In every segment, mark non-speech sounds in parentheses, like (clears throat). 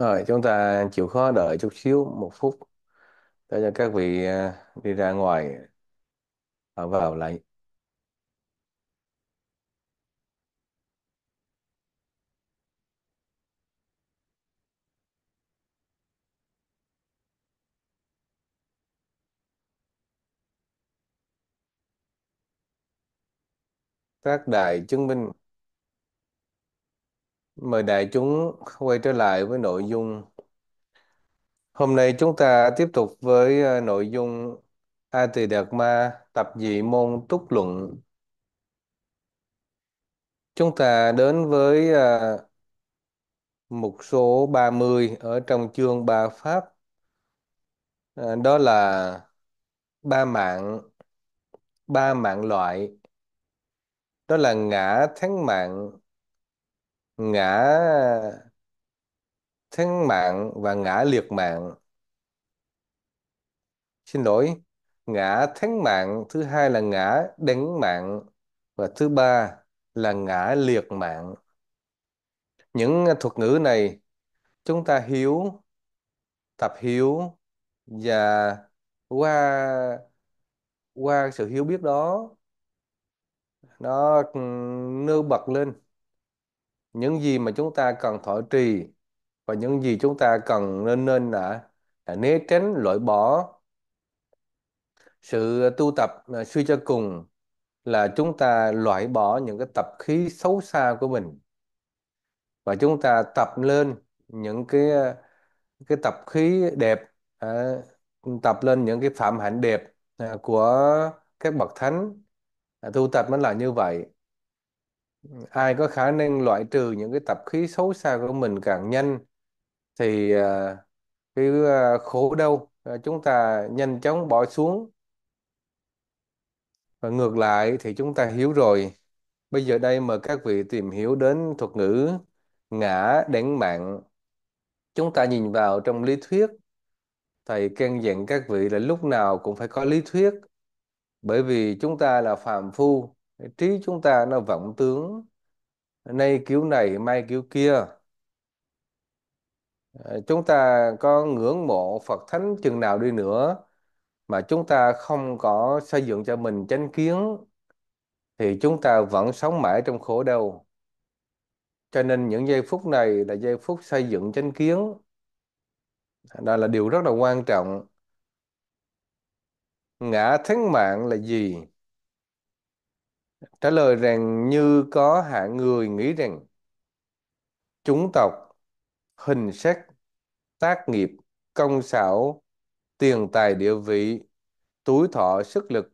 Rồi chúng ta chịu khó đợi chút xíu một phút để cho các vị à, đi ra ngoài và vào lại. Các đài chứng minh Mời đại chúng quay trở lại với nội dung. Hôm nay chúng ta tiếp tục với ờ, nội dung A Tỳ Đạt Ma tập dị môn túc luận. Chúng ta đến với ờ, mục số 30 ở trong chương Ba Pháp. Ờ, đó là ba mạng, ba mạng loại. Đó là ngã thắng mạng, ngã thánh mạng và ngã liệt mạng xin lỗi ngã thánh mạng thứ hai là ngã đánh mạng và thứ ba là ngã liệt mạng những thuật ngữ này chúng ta hiểu tập hiểu và qua qua sự hiểu biết đó nó nêu bật lên những gì mà chúng ta cần thọ trì và những gì chúng ta cần nên nên là, là né tránh loại bỏ sự tu tập à, suy cho cùng là chúng ta loại bỏ những cái tập khí xấu xa của mình và chúng ta tập lên những cái à, cái tập khí đẹp à, tập lên những cái phạm hạnh đẹp à, của các bậc thánh à, tu tập nó là như vậy ai có khả năng loại trừ những cái tập khí xấu xa của mình càng nhanh thì à, cái à, khổ đau à, chúng ta nhanh chóng bỏ xuống và ngược lại thì chúng ta hiểu rồi bây giờ đây mời các vị tìm hiểu đến thuật ngữ ngã đánh mạng chúng ta nhìn vào trong lý thuyết thầy căn dặn các vị là lúc nào cũng phải có lý thuyết bởi vì chúng ta là phàm phu trí chúng ta nó vọng tướng nay cứu này mai cứu kia ờ, chúng ta có ngưỡng mộ Phật Thánh chừng nào đi nữa mà chúng ta không có xây dựng cho mình chánh kiến thì chúng ta vẫn sống mãi trong khổ đau cho nên những giây phút này là giây phút xây dựng chánh kiến đó là điều rất là quan trọng ngã thánh mạng là gì Trả lời rằng như có hạng người nghĩ rằng chúng tộc, hình sắc, tác nghiệp, công xảo, tiền tài địa vị, túi thọ, sức lực,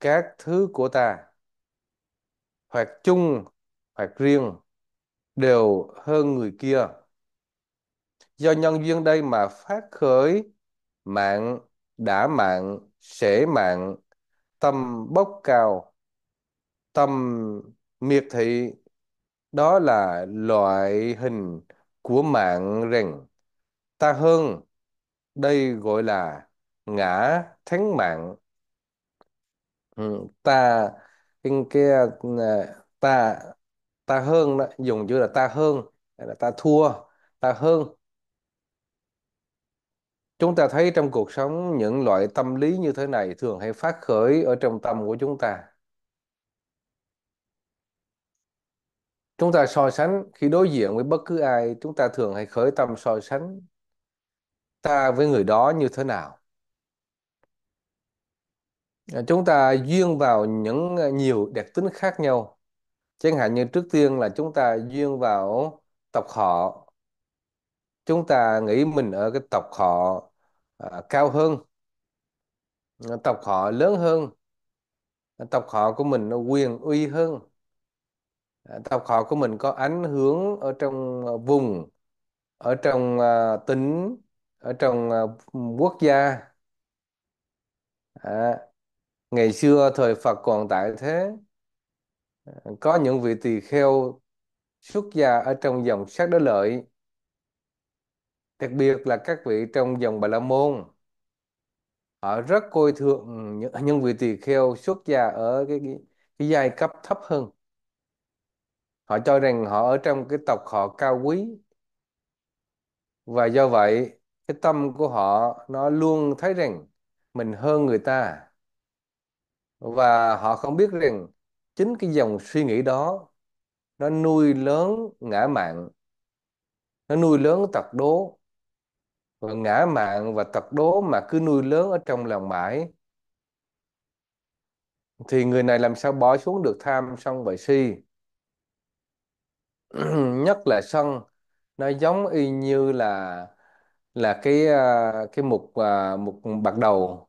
các thứ của ta, hoặc chung, hoặc riêng, đều hơn người kia. Do nhân duyên đây mà phát khởi mạng, đã mạng, sẽ mạng, tâm bốc cao, Tâm miệt thị đó là loại hình của mạng rèn ta hơn đây gọi là ngã thánh mạng ừ, ta in kia à, ta ta hơn dùng chữ là ta hơn là ta thua ta hơn chúng ta thấy trong cuộc sống những loại tâm lý như thế này thường hay phát khởi ở trong tâm của chúng ta chúng ta so sánh khi đối diện với bất cứ ai chúng ta thường hay khởi tâm so sánh ta với người đó như thế nào à, chúng ta duyên vào những à, nhiều đặc tính khác nhau chẳng hạn như trước tiên là chúng ta duyên vào tộc họ chúng ta nghĩ mình ở cái tộc họ à, cao hơn à, tộc họ lớn hơn tộc họ của mình nó quyền uy hơn Ờ, tập họ của mình có ảnh hưởng ở trong ờ, vùng ở trong uh, ờ, tỉnh ở trong quốc gia à, ngày xưa thời Phật còn tại thế có những vị tỳ kheo xuất gia ở trong dòng sắc đế lợi đặc biệt là các vị trong dòng Bà La Môn họ rất coi thường những, những vị tỳ kheo xuất gia ở cái, cái, cái giai cấp thấp hơn họ cho rằng họ ở trong cái tộc họ cao quý và do vậy cái tâm của họ nó luôn thấy rằng mình hơn người ta và họ không biết rằng chính cái dòng suy nghĩ đó nó nuôi lớn ngã mạn nó nuôi lớn tật đố và ngã mạn và tật đố mà cứ nuôi lớn ở trong lòng mãi thì người này làm sao bỏ xuống được tham sân vậy si (clears throat) nhất là sân nó giống y như là là cái à, cái mục à, mục bạc đầu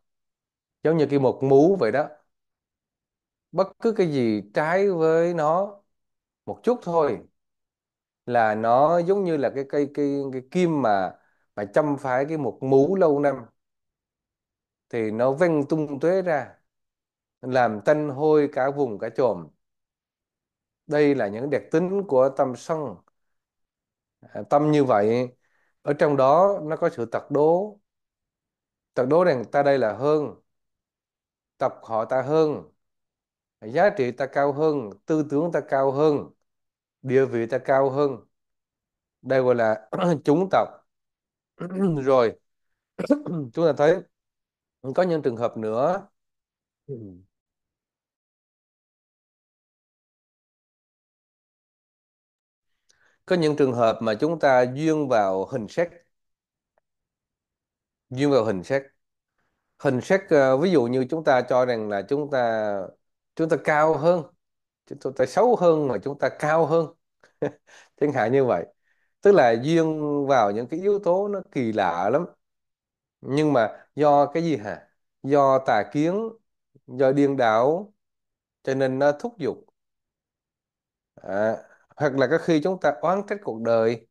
giống như cái mục mú vậy đó bất cứ cái gì trái với nó một chút thôi là nó giống như là cái cây cái, cái, cái kim mà mà châm phải cái mục mú lâu năm thì nó văng tung tóe ra làm tanh hôi cả vùng cả chòm đây là những đặc tính của tâm sân à, tâm như vậy ở trong đó nó có sự tật đố tật đố rằng ta đây là hơn tập họ ta hơn giá trị ta cao hơn tư tưởng ta cao hơn địa vị ta cao hơn đây gọi là (clears throat) chúng tập (clears throat) rồi (clears throat) chúng ta thấy có những trường hợp nữa có những trường hợp mà chúng ta duyên vào hình sắc duyên vào hình sắc hình sắc ờ, ví dụ như chúng ta cho rằng là chúng ta chúng ta cao hơn chúng ta xấu hơn mà chúng ta cao hơn (laughs) chẳng hạn như vậy tức là duyên vào những cái yếu tố nó kỳ lạ lắm nhưng mà do cái gì hả do tà kiến do điên đảo cho nên nó thúc giục à, hoặc là có khi chúng ta oán trách cuộc đời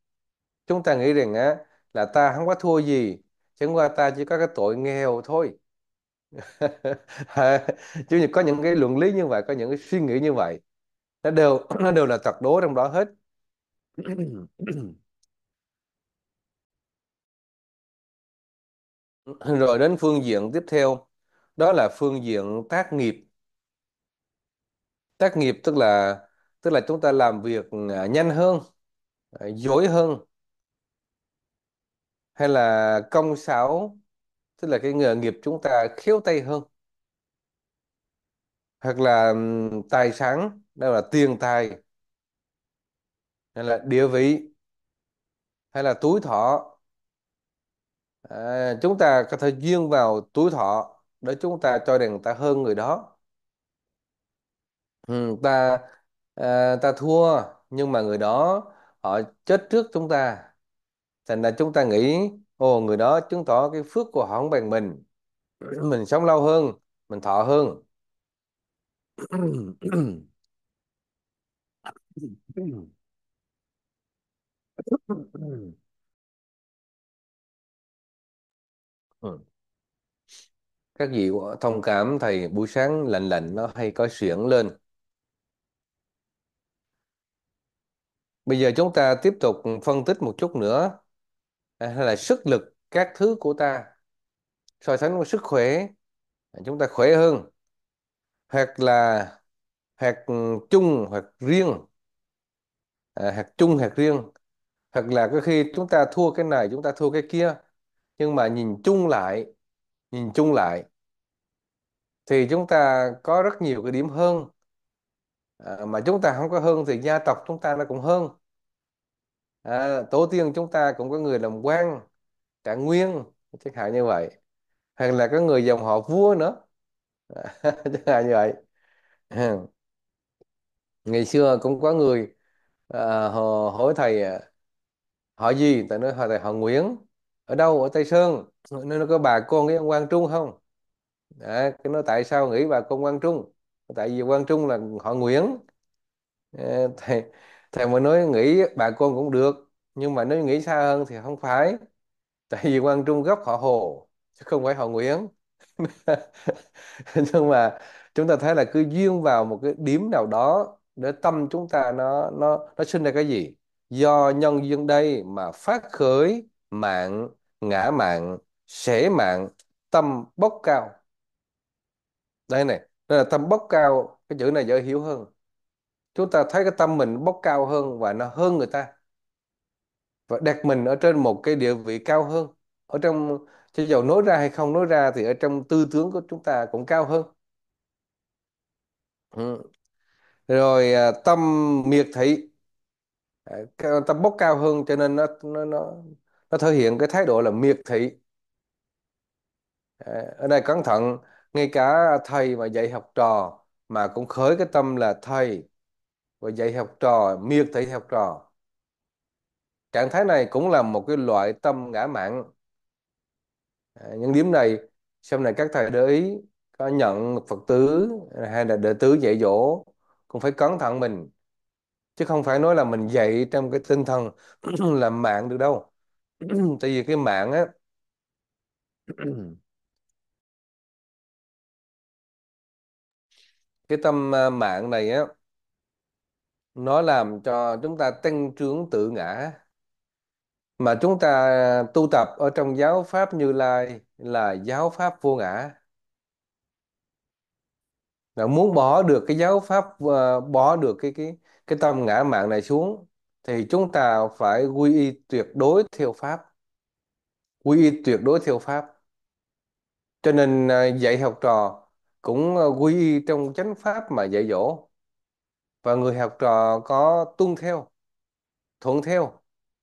chúng ta nghĩ rằng á là ta không có thua gì chẳng qua ta chỉ có cái tội nghèo thôi chứ (laughs) như có những cái luận lý như vậy có những cái suy nghĩ như vậy nó đều (clears throat) nó đều là tật đố trong đó hết (clears throat) rồi đến phương diện tiếp theo đó là phương diện tác nghiệp tác nghiệp tức là tức là chúng ta làm việc à, nhanh hơn à, dối hơn hay là công sáo tức là cái nghề nghiệp chúng ta khéo tay hơn hoặc là tài sản đây là tiền tài hay là địa vị hay là túi thọ à, chúng ta có thể duyên vào túi thọ để chúng ta cho rằng ta hơn người đó ừ, ta Ờ, ta thua nhưng mà người đó họ chết trước chúng ta thành là chúng ta nghĩ ồ người đó chứng tỏ cái phước của họ không bằng mình ừ. mình sống lâu hơn mình thọ hơn ừ. các vị thông cảm thầy buổi sáng lạnh lạnh nó hay có xuyển lên Bây giờ chúng ta tiếp tục phân tích một chút nữa à, là sức lực các thứ của ta so sánh với sức khỏe chúng ta khỏe hơn hoặc là hoặc chung hoặc riêng à, hoặc chung hoặc riêng hoặc là có khi chúng ta thua cái này chúng ta thua cái kia nhưng mà nhìn chung lại nhìn chung lại thì chúng ta có rất nhiều cái điểm hơn à, mà chúng ta không có hơn thì gia tộc chúng ta nó cũng hơn à, tổ tiên chúng ta cũng có người làm quan trạng nguyên chẳng hạn như vậy hoặc là có người dòng họ vua nữa chẳng à, (laughs) hạn như vậy (clears throat) ngày xưa cũng có người à, họ hỏi thầy à, họ gì tại nói hỏi thầy họ Nguyễn ở đâu ở Tây Sơn nên (clears throat) nó có bà con cái ông Quang Trung không à, cái nói tại sao nghĩ bà con Quang Trung tại vì Quang Trung là họ Nguyễn à, (laughs) thầy thầy mới nói nghĩ bà con cũng được nhưng mà nếu nghĩ xa hơn thì không phải tại vì quan trung gốc họ hồ chứ không phải họ nguyễn (laughs) nhưng mà chúng ta thấy là cứ duyên vào một cái điểm nào đó để tâm chúng ta nó nó nó sinh ra cái gì do nhân duyên đây mà phát khởi mạng ngã mạng sẻ mạng tâm bốc cao đây này đây là tâm bốc cao cái chữ này dễ hiểu hơn chúng ta thấy cái tâm mình bốc cao hơn và nó hơn người ta và đặt mình ở trên một cái địa vị cao hơn ở trong cho dầu nói ra hay không nói ra thì ở trong tư tưởng của chúng ta cũng cao hơn ừ. rồi à, tâm miệt thị à, tâm bốc cao hơn cho nên nó nó nó nó thể hiện cái thái độ là miệt thị à, ở đây cẩn thận ngay cả thầy mà dạy học trò mà cũng khởi cái tâm là thầy và dạy học trò miệt thị học trò trạng thái này cũng là một cái loại tâm ngã mạn à, những điểm này sau này các thầy để ý có nhận phật tử hay là đệ tử dạy dỗ cũng phải cẩn thận mình chứ không phải nói là mình dạy trong cái tinh thần (clears throat) là mạng được đâu (clears throat) tại vì cái mạng á (clears throat) cái tâm à, mạng này á nó làm cho chúng ta tăng trưởng tự ngã mà chúng ta tu tập ở trong giáo pháp Như Lai là giáo pháp vô ngã là muốn bỏ được cái giáo pháp ờ, bỏ được cái cái cái tâm ngã mạng này xuống thì chúng ta phải quy y tuyệt đối theo pháp quy y tuyệt đối theo pháp cho nên ờ, dạy học trò cũng ờ, quy y trong chánh pháp mà dạy dỗ và người học trò có tuân theo, thuận theo,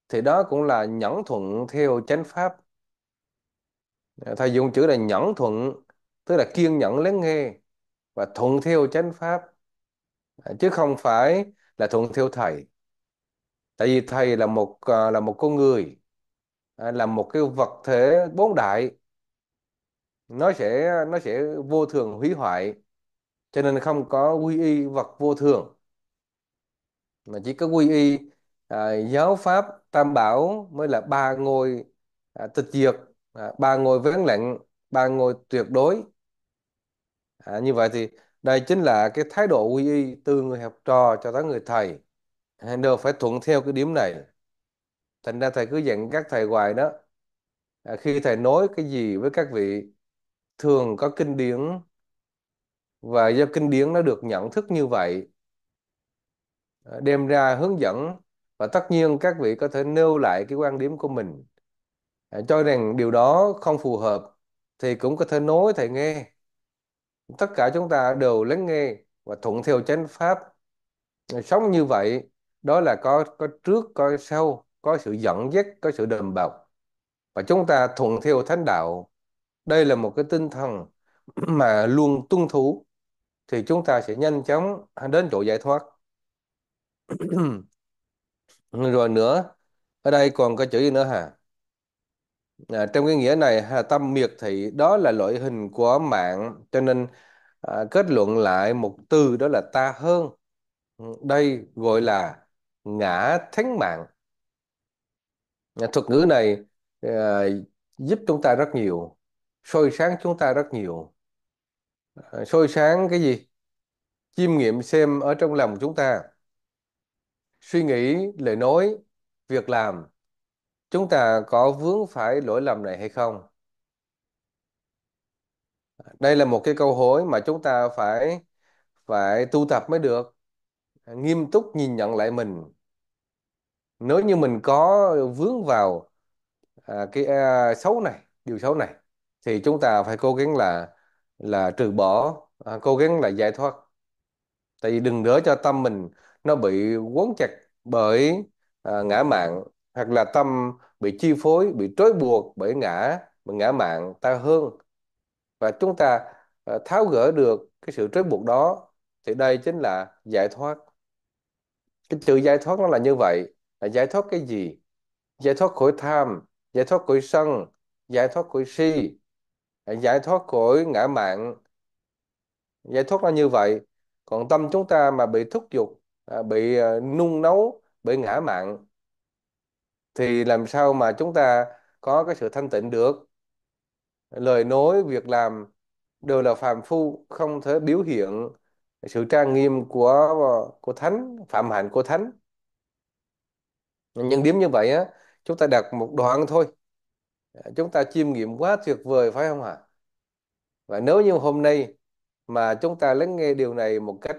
thì đó cũng là nhẫn thuận theo chánh pháp. À, thầy dùng chữ là nhẫn thuận, tức là kiên nhẫn lắng nghe và thuận theo chánh pháp, à, chứ không phải là thuận theo thầy. Tại vì thầy là một à, là một con người, là một cái vật thể bốn đại, nó sẽ nó sẽ vô thường hủy hoại cho nên không có quy y vật vô thường mà chỉ có quy y à, giáo pháp tam bảo mới là ba ngôi à, tịch diệt à, ba ngôi vắng lặng ba ngôi tuyệt đối à, như vậy thì đây chính là cái thái độ quy y từ người học trò cho tới người thầy đều phải thuận theo cái điểm này thành ra thầy cứ dặn các thầy hoài đó à, khi thầy nói cái gì với các vị thường có kinh điển và do kinh điển nó được nhận thức như vậy Ờ, đem ra hướng dẫn và tất nhiên các vị có thể nêu lại cái quan điểm của mình ờ, cho rằng điều đó không phù hợp thì cũng có thể nói thầy nghe tất cả chúng ta đều lắng nghe và thuận theo chánh pháp ờ, sống như vậy đó là có có trước có sau có sự dẫn dắt có sự đùm bọc và chúng ta thuận theo thánh đạo đây là một cái tinh thần (clears throat) mà luôn tuân thủ thì chúng ta sẽ nhanh chóng đến chỗ giải thoát (clears throat) rồi nữa ở đây còn có chữ gì nữa hả à, trong cái nghĩa này hà tâm miệt thị đó là loại hình của mạng cho nên à, kết luận lại một từ đó là ta hơn ừ, đây gọi là ngã thánh mạng à, thuật ngữ này à, giúp chúng ta rất nhiều soi sáng chúng ta rất nhiều à, soi sáng cái gì chiêm nghiệm xem ở trong lòng chúng ta suy nghĩ, lời nói, việc làm, chúng ta có vướng phải lỗi lầm này hay không? Đây là một cái câu hỏi mà chúng ta phải phải tu tập mới được. Nghiêm túc nhìn nhận lại mình. Nếu như mình có vướng vào à, cái à, xấu này, điều xấu này thì chúng ta phải cố gắng là là trừ bỏ, à, cố gắng là giải thoát. Tại vì đừng để cho tâm mình nó bị quấn chặt bởi à, ngã mạng hoặc là tâm bị chi phối bị trói buộc bởi ngã bởi ngã mạng ta hơn và chúng ta à, tháo gỡ được cái sự trói buộc đó thì đây chính là giải thoát cái chữ giải thoát nó là như vậy là giải thoát cái gì giải thoát khỏi tham giải thoát khỏi sân giải thoát khỏi si giải thoát khỏi ngã mạng giải thoát là như vậy còn tâm chúng ta mà bị thúc giục À, bị à, nung nấu bởi ngã mạng, thì làm sao mà chúng ta có cái sự thanh tịnh được lời nói việc làm đều là phàm phu không thể biểu hiện sự trang nghiêm của của thánh phạm hạnh của thánh những điểm như vậy á chúng ta đặt một đoạn thôi à, chúng ta chiêm nghiệm quá tuyệt vời phải không ạ và nếu như hôm nay mà chúng ta lắng nghe điều này một cách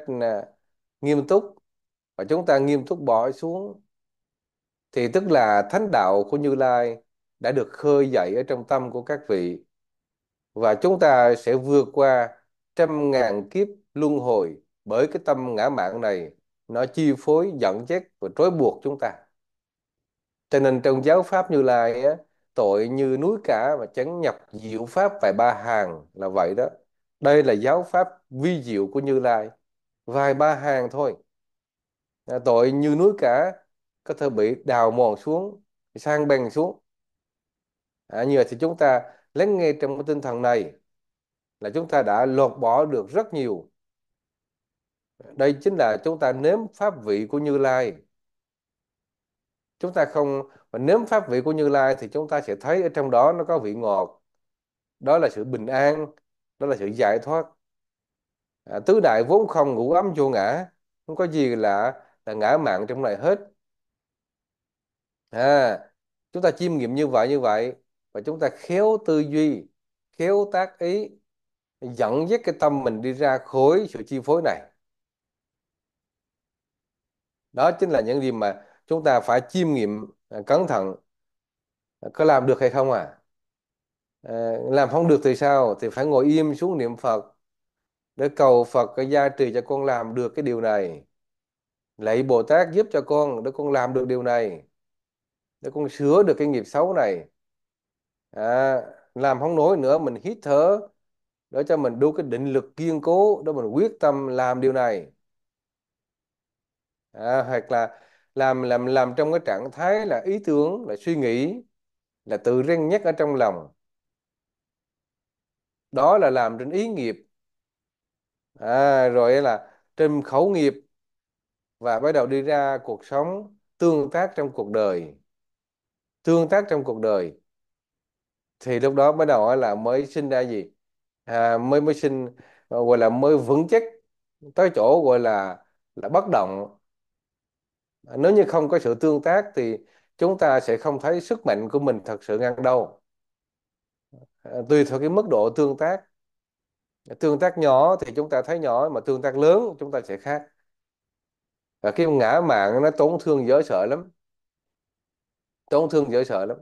nghiêm túc và chúng ta nghiêm túc bỏ xuống thì tức là thánh đạo của Như Lai đã được khơi dậy ở trong tâm của các vị và chúng ta sẽ vượt qua trăm ngàn kiếp luân hồi bởi cái tâm ngã mạn này nó chi phối dẫn dắt và trói buộc chúng ta cho nên trong giáo pháp Như Lai tội như núi cả và chẳng nhập diệu pháp vài ba hàng là vậy đó đây là giáo pháp vi diệu của Như Lai vài ba hàng thôi tội như núi cả có thể bị đào mòn xuống sang bèn xuống à, như vậy thì chúng ta lắng nghe trong cái tinh thần này là chúng ta đã lột bỏ được rất nhiều đây chính là chúng ta nếm pháp vị của Như Lai chúng ta không mà nếm pháp vị của Như Lai thì chúng ta sẽ thấy ở trong đó nó có vị ngọt đó là sự bình an đó là sự giải thoát à, tứ đại vốn không ngủ ấm vô ngã không có gì là là ngã mạng trong này hết à, chúng ta chiêm nghiệm như vậy như vậy và chúng ta khéo tư duy khéo tác ý dẫn dắt cái tâm mình đi ra khỏi sự chi phối này đó chính là những gì mà chúng ta phải chiêm nghiệm à, cẩn thận có làm được hay không à, à làm không được thì sao thì phải ngồi im xuống niệm Phật để cầu Phật gia trì cho con làm được cái điều này lạy Bồ Tát giúp cho con để con làm được điều này để con sửa được cái nghiệp xấu này à, làm không nổi nữa mình hít thở để cho mình đủ cái định lực kiên cố để mình quyết tâm làm điều này à, hoặc là làm làm làm trong cái trạng thái là ý tưởng là suy nghĩ là tự rèn nhắc ở trong lòng đó là làm trên ý nghiệp à, rồi là trên khẩu nghiệp và bắt đầu đi ra cuộc sống tương tác trong cuộc đời tương tác trong cuộc đời thì lúc đó bắt đầu là mới sinh ra gì à, mới mới sinh gọi là mới vững chắc tới chỗ gọi là là bất động à, nếu như không có sự tương tác thì chúng ta sẽ không thấy sức mạnh của mình thật sự ngang đâu à, tùy theo cái mức độ tương tác tương tác nhỏ thì chúng ta thấy nhỏ mà tương tác lớn chúng ta sẽ khác và ờ, cái ngã mạng nó tổn thương dễ sợ lắm tổn thương dễ sợ lắm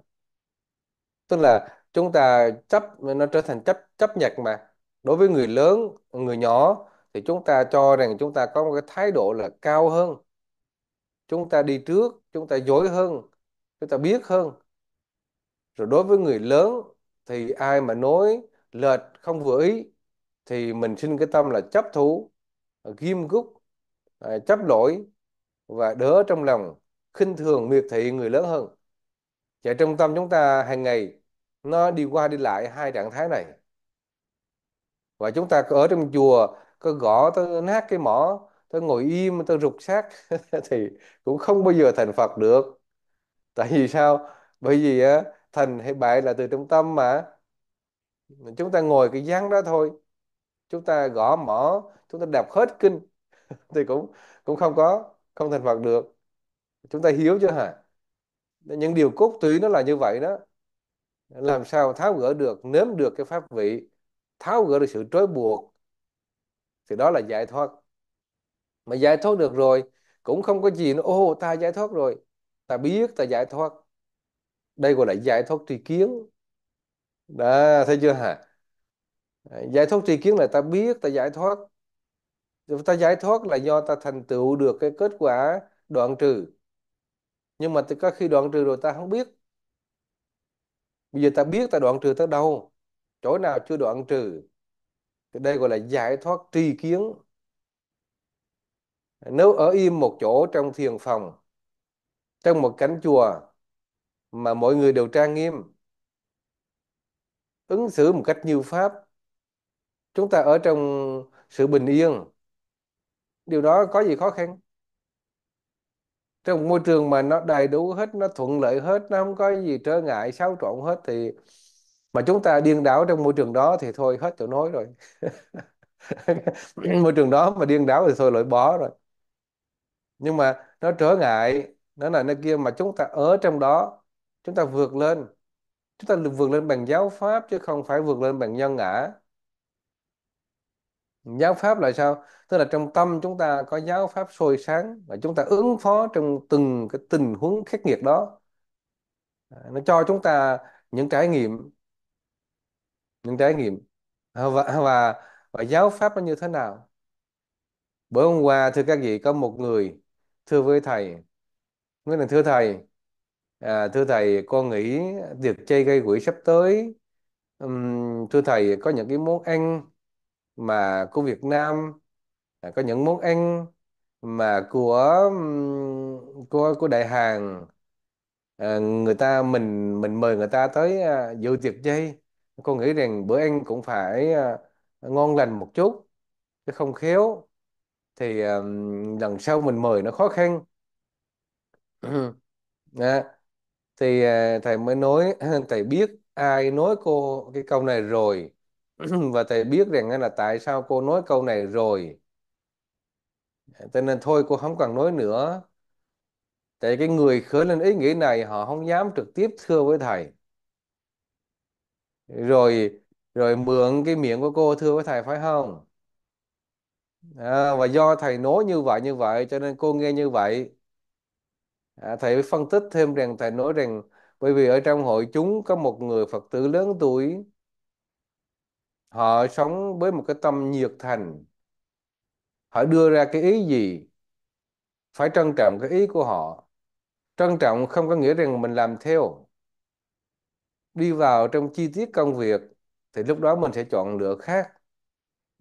tức là chúng ta chấp nó trở thành chấp chấp nhặt mà đối với người lớn người nhỏ thì chúng ta cho rằng chúng ta có một cái thái độ là cao hơn chúng ta đi trước chúng ta giỏi hơn chúng ta biết hơn rồi đối với người lớn thì ai mà nói lệch không vừa ý thì mình xin cái tâm là chấp thủ ghim gúc À, chấp lỗi và đỡ trong lòng khinh thường miệt thị người lớn hơn và trong tâm chúng ta hàng ngày nó đi qua đi lại hai trạng thái này và chúng ta ở trong chùa có gõ tới nát cái mỏ tôi ngồi im tôi rụt xác (laughs) thì cũng không bao giờ thành Phật được tại vì sao bởi vì á thành hay bại là từ trong tâm mà chúng ta ngồi cái dáng đó thôi chúng ta gõ mỏ chúng ta đọc hết kinh (laughs) thì cũng cũng không có không thành Phật được chúng ta hiếu chưa hả những điều cốt túy nó là như vậy đó làm sao tháo gỡ được nếm được cái pháp vị tháo gỡ được sự trói buộc thì đó là giải thoát mà giải thoát được rồi cũng không có gì nó ô ta giải thoát rồi ta biết ta giải thoát đây gọi là giải thoát tri kiến đó thấy chưa hả giải thoát tri kiến là ta biết ta giải thoát Chúng ta giải thoát là do ta thành tựu được cái kết quả đoạn trừ. Nhưng mà từ các khi đoạn trừ rồi ta không biết. Bây giờ ta biết ta đoạn trừ tới đâu, chỗ nào chưa đoạn trừ. Thì đây gọi là giải thoát tri kiến. Nếu ở im một chỗ trong thiền phòng, trong một cánh chùa mà mọi người đều trang nghiêm, ứng xử một cách như pháp, chúng ta ở trong sự bình yên điều đó có gì khó khăn trong môi trường mà nó đầy đủ hết nó thuận lợi hết nó không có gì trở ngại xáo trộn hết thì mà chúng ta điên đảo trong môi trường đó thì thôi hết chỗ nói rồi (laughs) môi trường đó mà điên đảo thì thôi loại bỏ rồi nhưng mà nó trở ngại nó là nơi kia mà chúng ta ở trong đó chúng ta vượt lên chúng ta vượt lên bằng giáo pháp chứ không phải vượt lên bằng nhân ngã giáo pháp là sao tức là trong tâm chúng ta có giáo pháp sôi sáng và chúng ta ứng phó trong từng cái tình huống khắc nghiệt đó à, nó cho chúng ta những trải nghiệm những trải nghiệm và và và giáo pháp nó như thế nào bữa hôm qua thưa các vị có một người thưa với thầy nói là thưa thầy à, thưa thầy con nghĩ việc chơi gây quỷ sắp tới um, thưa thầy có những cái món ăn mà của Việt Nam à, có những món ăn mà của của của đại hàng à, người ta mình mình mời người ta tới à, dự tiệc dây cô nghĩ rằng bữa ăn cũng phải ngon lành một chút chứ không khéo thì lần sau mình mời nó khó khăn (clears throat) à, thì thầy mới nói (clears throat) thầy biết ai nói cô cái câu này rồi (clears throat) và thầy biết rằng là tại sao cô nói câu này rồi cho nên thôi cô không cần nói nữa tại cái người khởi lên ý nghĩ này họ không dám trực tiếp thưa với thầy rồi rồi mượn cái miệng của cô thưa với thầy phải không à, và do thầy nói như vậy như vậy cho nên cô nghe như vậy à, thầy phân tích thêm rằng thầy nói rằng bởi vì ở trong hội chúng có một người phật tử lớn tuổi họ sống với một cái tâm nhiệt thành họ đưa ra cái ý gì phải trân trọng cái ý của họ trân trọng không có nghĩa rằng mình làm theo đi vào trong chi tiết công việc thì lúc đó mình sẽ chọn lựa khác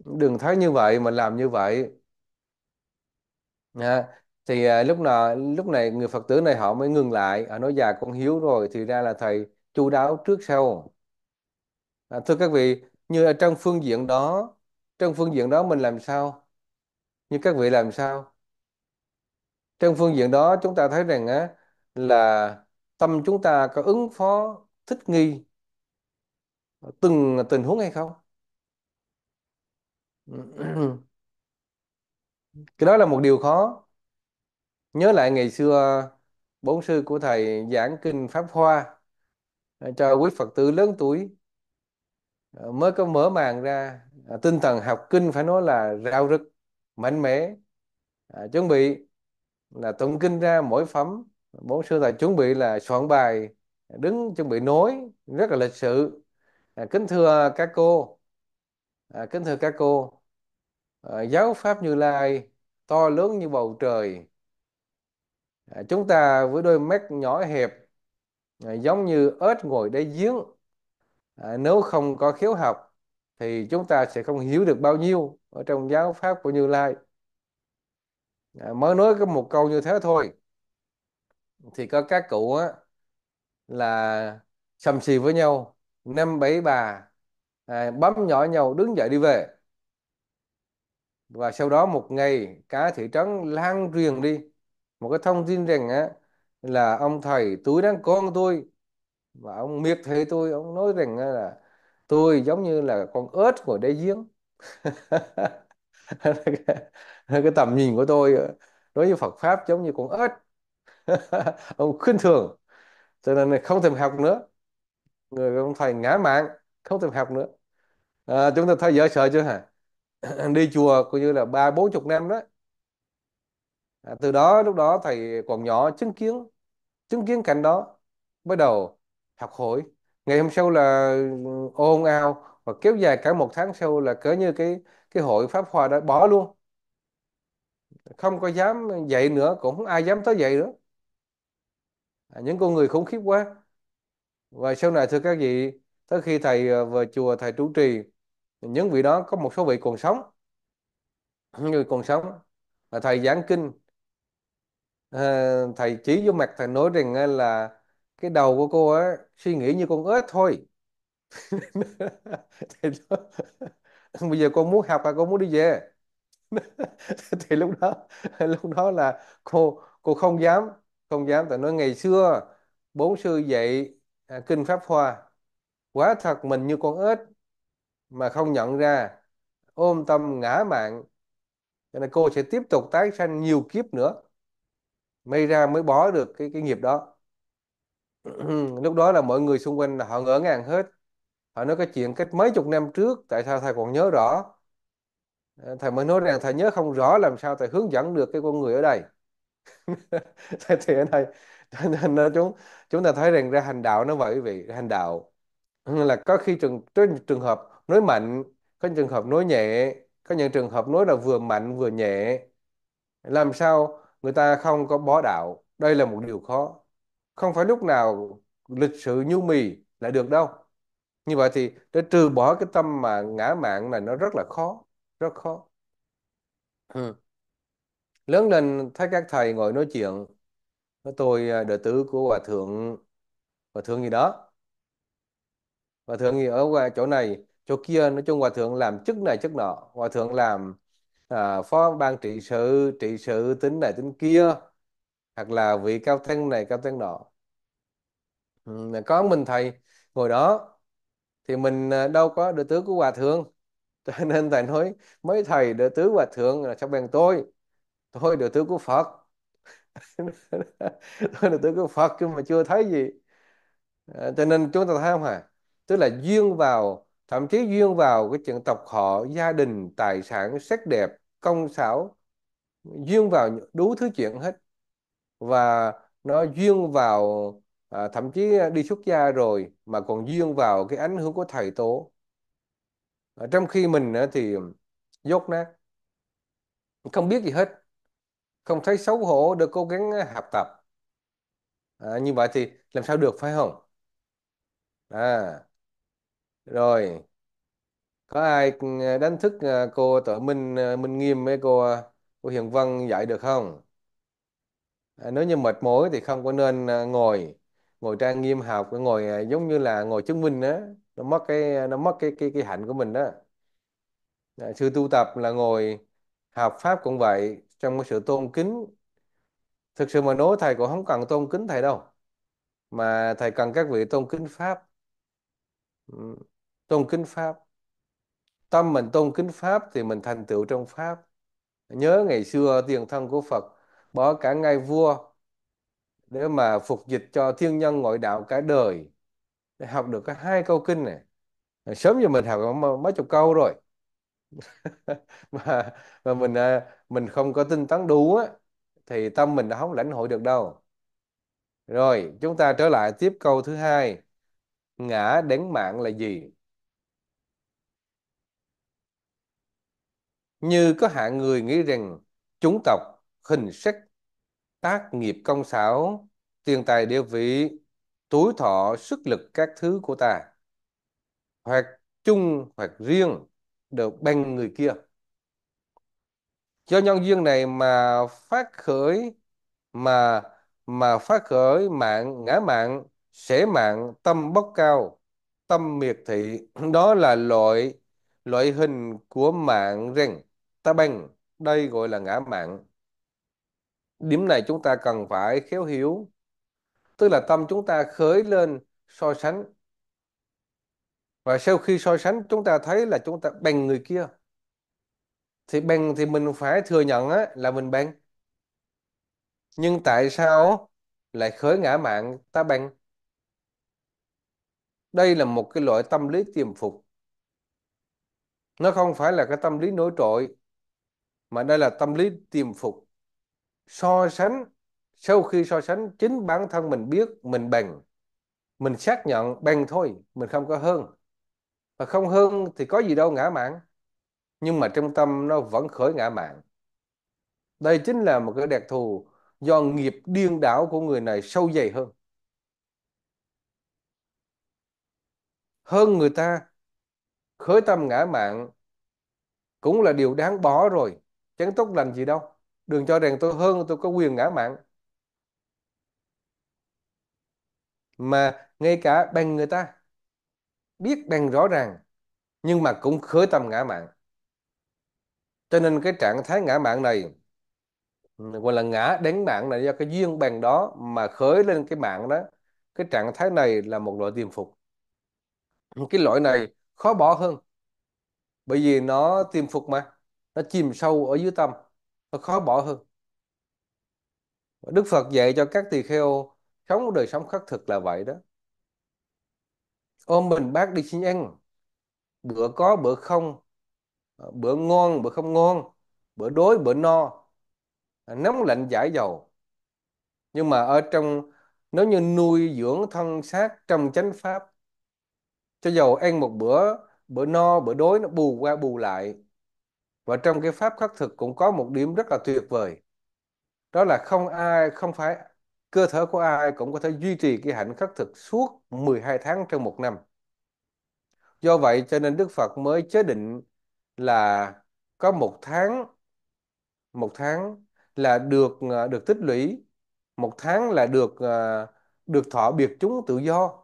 đừng thấy như vậy mà làm như vậy à, thì à, lúc nào lúc này người Phật tử này họ mới ngừng lại họ nói già dạ, con hiếu rồi thì ra là thầy chu đáo trước sau à, thưa các vị như ở trong phương diện đó trong phương diện đó mình làm sao như các vị làm sao trong phương diện đó chúng ta thấy rằng á là tâm chúng ta có ứng phó thích nghi từng tình huống hay không cái đó là một điều khó nhớ lại ngày xưa bổn sư của thầy giảng kinh pháp hoa ờ, cho quý phật tử lớn tuổi Ờ, mới có mở màn ra à, tinh thần học kinh phải nói là rao rực mạnh mẽ à, chuẩn bị là tụng kinh ra mỗi phẩm bốn sư thầy chuẩn bị là soạn bài đứng chuẩn bị nói rất là lịch sự à, kính thưa các cô à, kính thưa các cô à, giáo pháp như lai to lớn như bầu trời à, chúng ta với đôi mắt nhỏ hẹp à, giống như ếch ngồi đáy giếng à, nếu không có khiếu học thì chúng ta sẽ không hiểu được bao nhiêu ở trong giáo pháp của Như Lai à, mới nói có một câu như thế thôi thì có các cụ á, là sầm xì với nhau năm bảy bà à, bấm nhỏ nhau đứng dậy đi về và sau đó một ngày cả thị trấn lan truyền đi một cái thông tin rằng á, là ông thầy túi đang con tôi và ông miệt thị tôi ông nói rằng là tôi giống như là con ớt của đáy giếng (laughs) cái tầm nhìn của tôi đối với Phật pháp giống như con ớt (laughs) ông khinh thường cho nên không thèm học nữa người ông thầy ngã mạng không thèm học nữa à, chúng ta thấy dở sợ chưa hả (clears throat) đi chùa coi như là ba bốn chục năm đó à, từ đó lúc đó thầy còn nhỏ chứng kiến chứng kiến cảnh đó bắt đầu học hỏi ngày hôm sau là ôn ao và kéo dài cả một tháng sau là cỡ như cái cái hội pháp hòa đã bỏ luôn không có dám dạy nữa cũng không ai dám tới dạy nữa à, những con người khủng khiếp quá và sau này thưa các vị tới khi thầy à, về chùa thầy trụ trì những vị đó có một số vị còn sống những người còn sống và thầy giảng kinh à, thầy chỉ vô mặt thầy nói rằng à, là cái đầu của cô ấy suy nghĩ như con ếch thôi (laughs) bây giờ cô muốn học và cô muốn đi về (laughs) thì lúc đó lúc đó là cô cô không dám không dám tại nói ngày xưa bốn sư dạy à, kinh pháp hoa quá thật mình như con ếch mà không nhận ra ôm tâm ngã mạng cho nên cô sẽ tiếp tục tái sanh nhiều kiếp nữa may ra mới bỏ được cái cái nghiệp đó lúc đó là mọi người xung quanh là họ ngỡ ngàng hết họ nói cái chuyện cách mấy chục năm trước tại sao thầy còn nhớ rõ ờ, thầy mới nói rằng thầy nhớ không rõ làm sao thầy hướng dẫn được cái con người ở đây (laughs) thì, thì ở cho nên nó chúng chúng ta thấy rằng ra hành đạo nó vậy vị hành đạo là có khi trường trường hợp nói mạnh có trường hợp nói nhẹ có những trường hợp nói là vừa mạnh vừa nhẹ làm sao người ta không có bó đạo đây là một điều khó không phải lúc nào lịch sự nhu mì lại được đâu như vậy thì để trừ bỏ cái tâm mà ngã mạng này nó rất là khó rất khó ừ. lớn lên thấy các thầy ngồi nói chuyện với tôi à, đệ tử của hòa thượng hòa thượng gì đó hòa thượng gì ở chỗ này chỗ kia nói chung hòa thượng làm chức này chức nọ hòa thượng làm à, phó ban trị sự trị sự tính này tính kia hoặc là vị cao tăng này cao tăng nọ ừ, có mình thầy ngồi đó thì mình ờ, đâu có đệ tử của hòa thượng (laughs) cho nên thầy nói mấy thầy đệ tử hòa thượng là trong bàn tôi tôi đệ tử của phật (laughs) tôi đệ tử của phật nhưng mà chưa thấy gì à, cho nên chúng ta thấy không hả tức là duyên vào thậm chí duyên vào cái chuyện tộc họ gia đình tài sản sắc đẹp công xảo duyên vào đủ thứ chuyện hết và nó duyên vào à, thậm chí đi xuất gia rồi mà còn duyên vào cái ảnh hưởng của thầy tổ à, trong khi mình à, thì dốt nát không biết gì hết không thấy xấu hổ được cố gắng học tập à, như vậy thì làm sao được phải không à rồi có ai ừ, đánh thức à, cô Tự Minh à, Minh Nghiêm với cô à, cô Hiền Vân dạy được không À, nếu như mệt mỏi thì không có nên à, ngồi ngồi trang nghiêm học ngồi à, giống như là ngồi chứng minh đó nó mất cái nó mất cái cái cái hạnh của mình đó à, sự tu tập là ngồi học pháp cũng vậy trong cái sự tôn kính thực sự mà nói thầy cũng không cần tôn kính thầy đâu mà thầy cần các vị tôn kính pháp tôn kính pháp tâm mình tôn kính pháp thì mình thành tựu trong pháp nhớ ngày xưa tiền thân của Phật bỏ cả ngài vua để mà phục dịch cho thiên nhân ngoại đạo cả đời để học được cái hai câu kinh này sớm giờ mình học mấy chục câu rồi (laughs) mà mà mình à, mình không có tinh tấn đủ á thì tâm mình đã không lãnh hội được đâu rồi chúng ta trở lại tiếp câu thứ hai ngã đến mạng là gì như có hạ người nghĩ rằng chúng tộc hình sắc tác nghiệp công xảo, tiền tài địa vị, túi thọ, sức lực các thứ của ta. Hoặc chung hoặc riêng đều bằng người kia. Do nhân duyên này mà phát khởi mà mà phát khởi mạng ngã mạng sẽ mạng tâm bốc cao tâm miệt thị (clears throat) đó là loại loại hình của mạng rằng ta bằng đây gọi là ngã mạng điểm này chúng ta cần phải khéo hiểu tức là tâm chúng ta khởi lên so sánh và sau khi so sánh chúng ta thấy là chúng ta bằng người kia thì bằng thì mình phải thừa nhận á, là mình bằng nhưng tại sao lại khởi ngã mạng ta bằng đây là một cái loại tâm lý tiềm phục nó không phải là cái tâm lý nổi trội mà đây là tâm lý tiềm phục so sánh sau khi so sánh chính bản thân mình biết mình bằng mình xác nhận bằng thôi mình không có hơn và không hơn thì có gì đâu ngã mạn nhưng mà trong tâm nó vẫn khởi ngã mạn đây chính là một cái đặc thù do nghiệp điên đảo của người này sâu dày hơn hơn người ta khởi tâm ngã mạn cũng là điều đáng bỏ rồi chẳng tốt lành gì đâu đừng cho rằng tôi hơn tôi có quyền ngã mạng, mà ngay cả bằng người ta biết bằng rõ ràng nhưng mà cũng khởi tâm ngã mạng. cho nên cái trạng thái ngã mạng này ừ, gọi là ngã đánh mạng này do cái duyên bằng đó mà khởi lên cái mạng đó cái trạng thái này là một loại tiềm phục cái loại này khó bỏ hơn bởi vì nó tiềm phục mà nó chìm sâu ở dưới tâm nó khó bỏ hơn Đức Phật dạy cho các tỳ kheo sống đời sống khắc thực là vậy đó ôm mình bác đi xin ăn bữa có bữa không bữa ngon bữa không ngon bữa đói bữa no nóng lạnh giải dầu nhưng mà ở trong nếu như nuôi dưỡng thân xác trong chánh pháp cho dầu ăn một bữa bữa no bữa đói nó bù qua bù lại và trong cái pháp khắc thực cũng có một điểm rất là tuyệt vời đó là không ai không phải cơ thể của ai cũng có thể duy trì cái hạnh khắc thực suốt 12 tháng trong một năm do vậy cho nên Đức Phật mới chế định là có một tháng một tháng là được à, được tích lũy một tháng là được à, được thọ biệt chúng tự do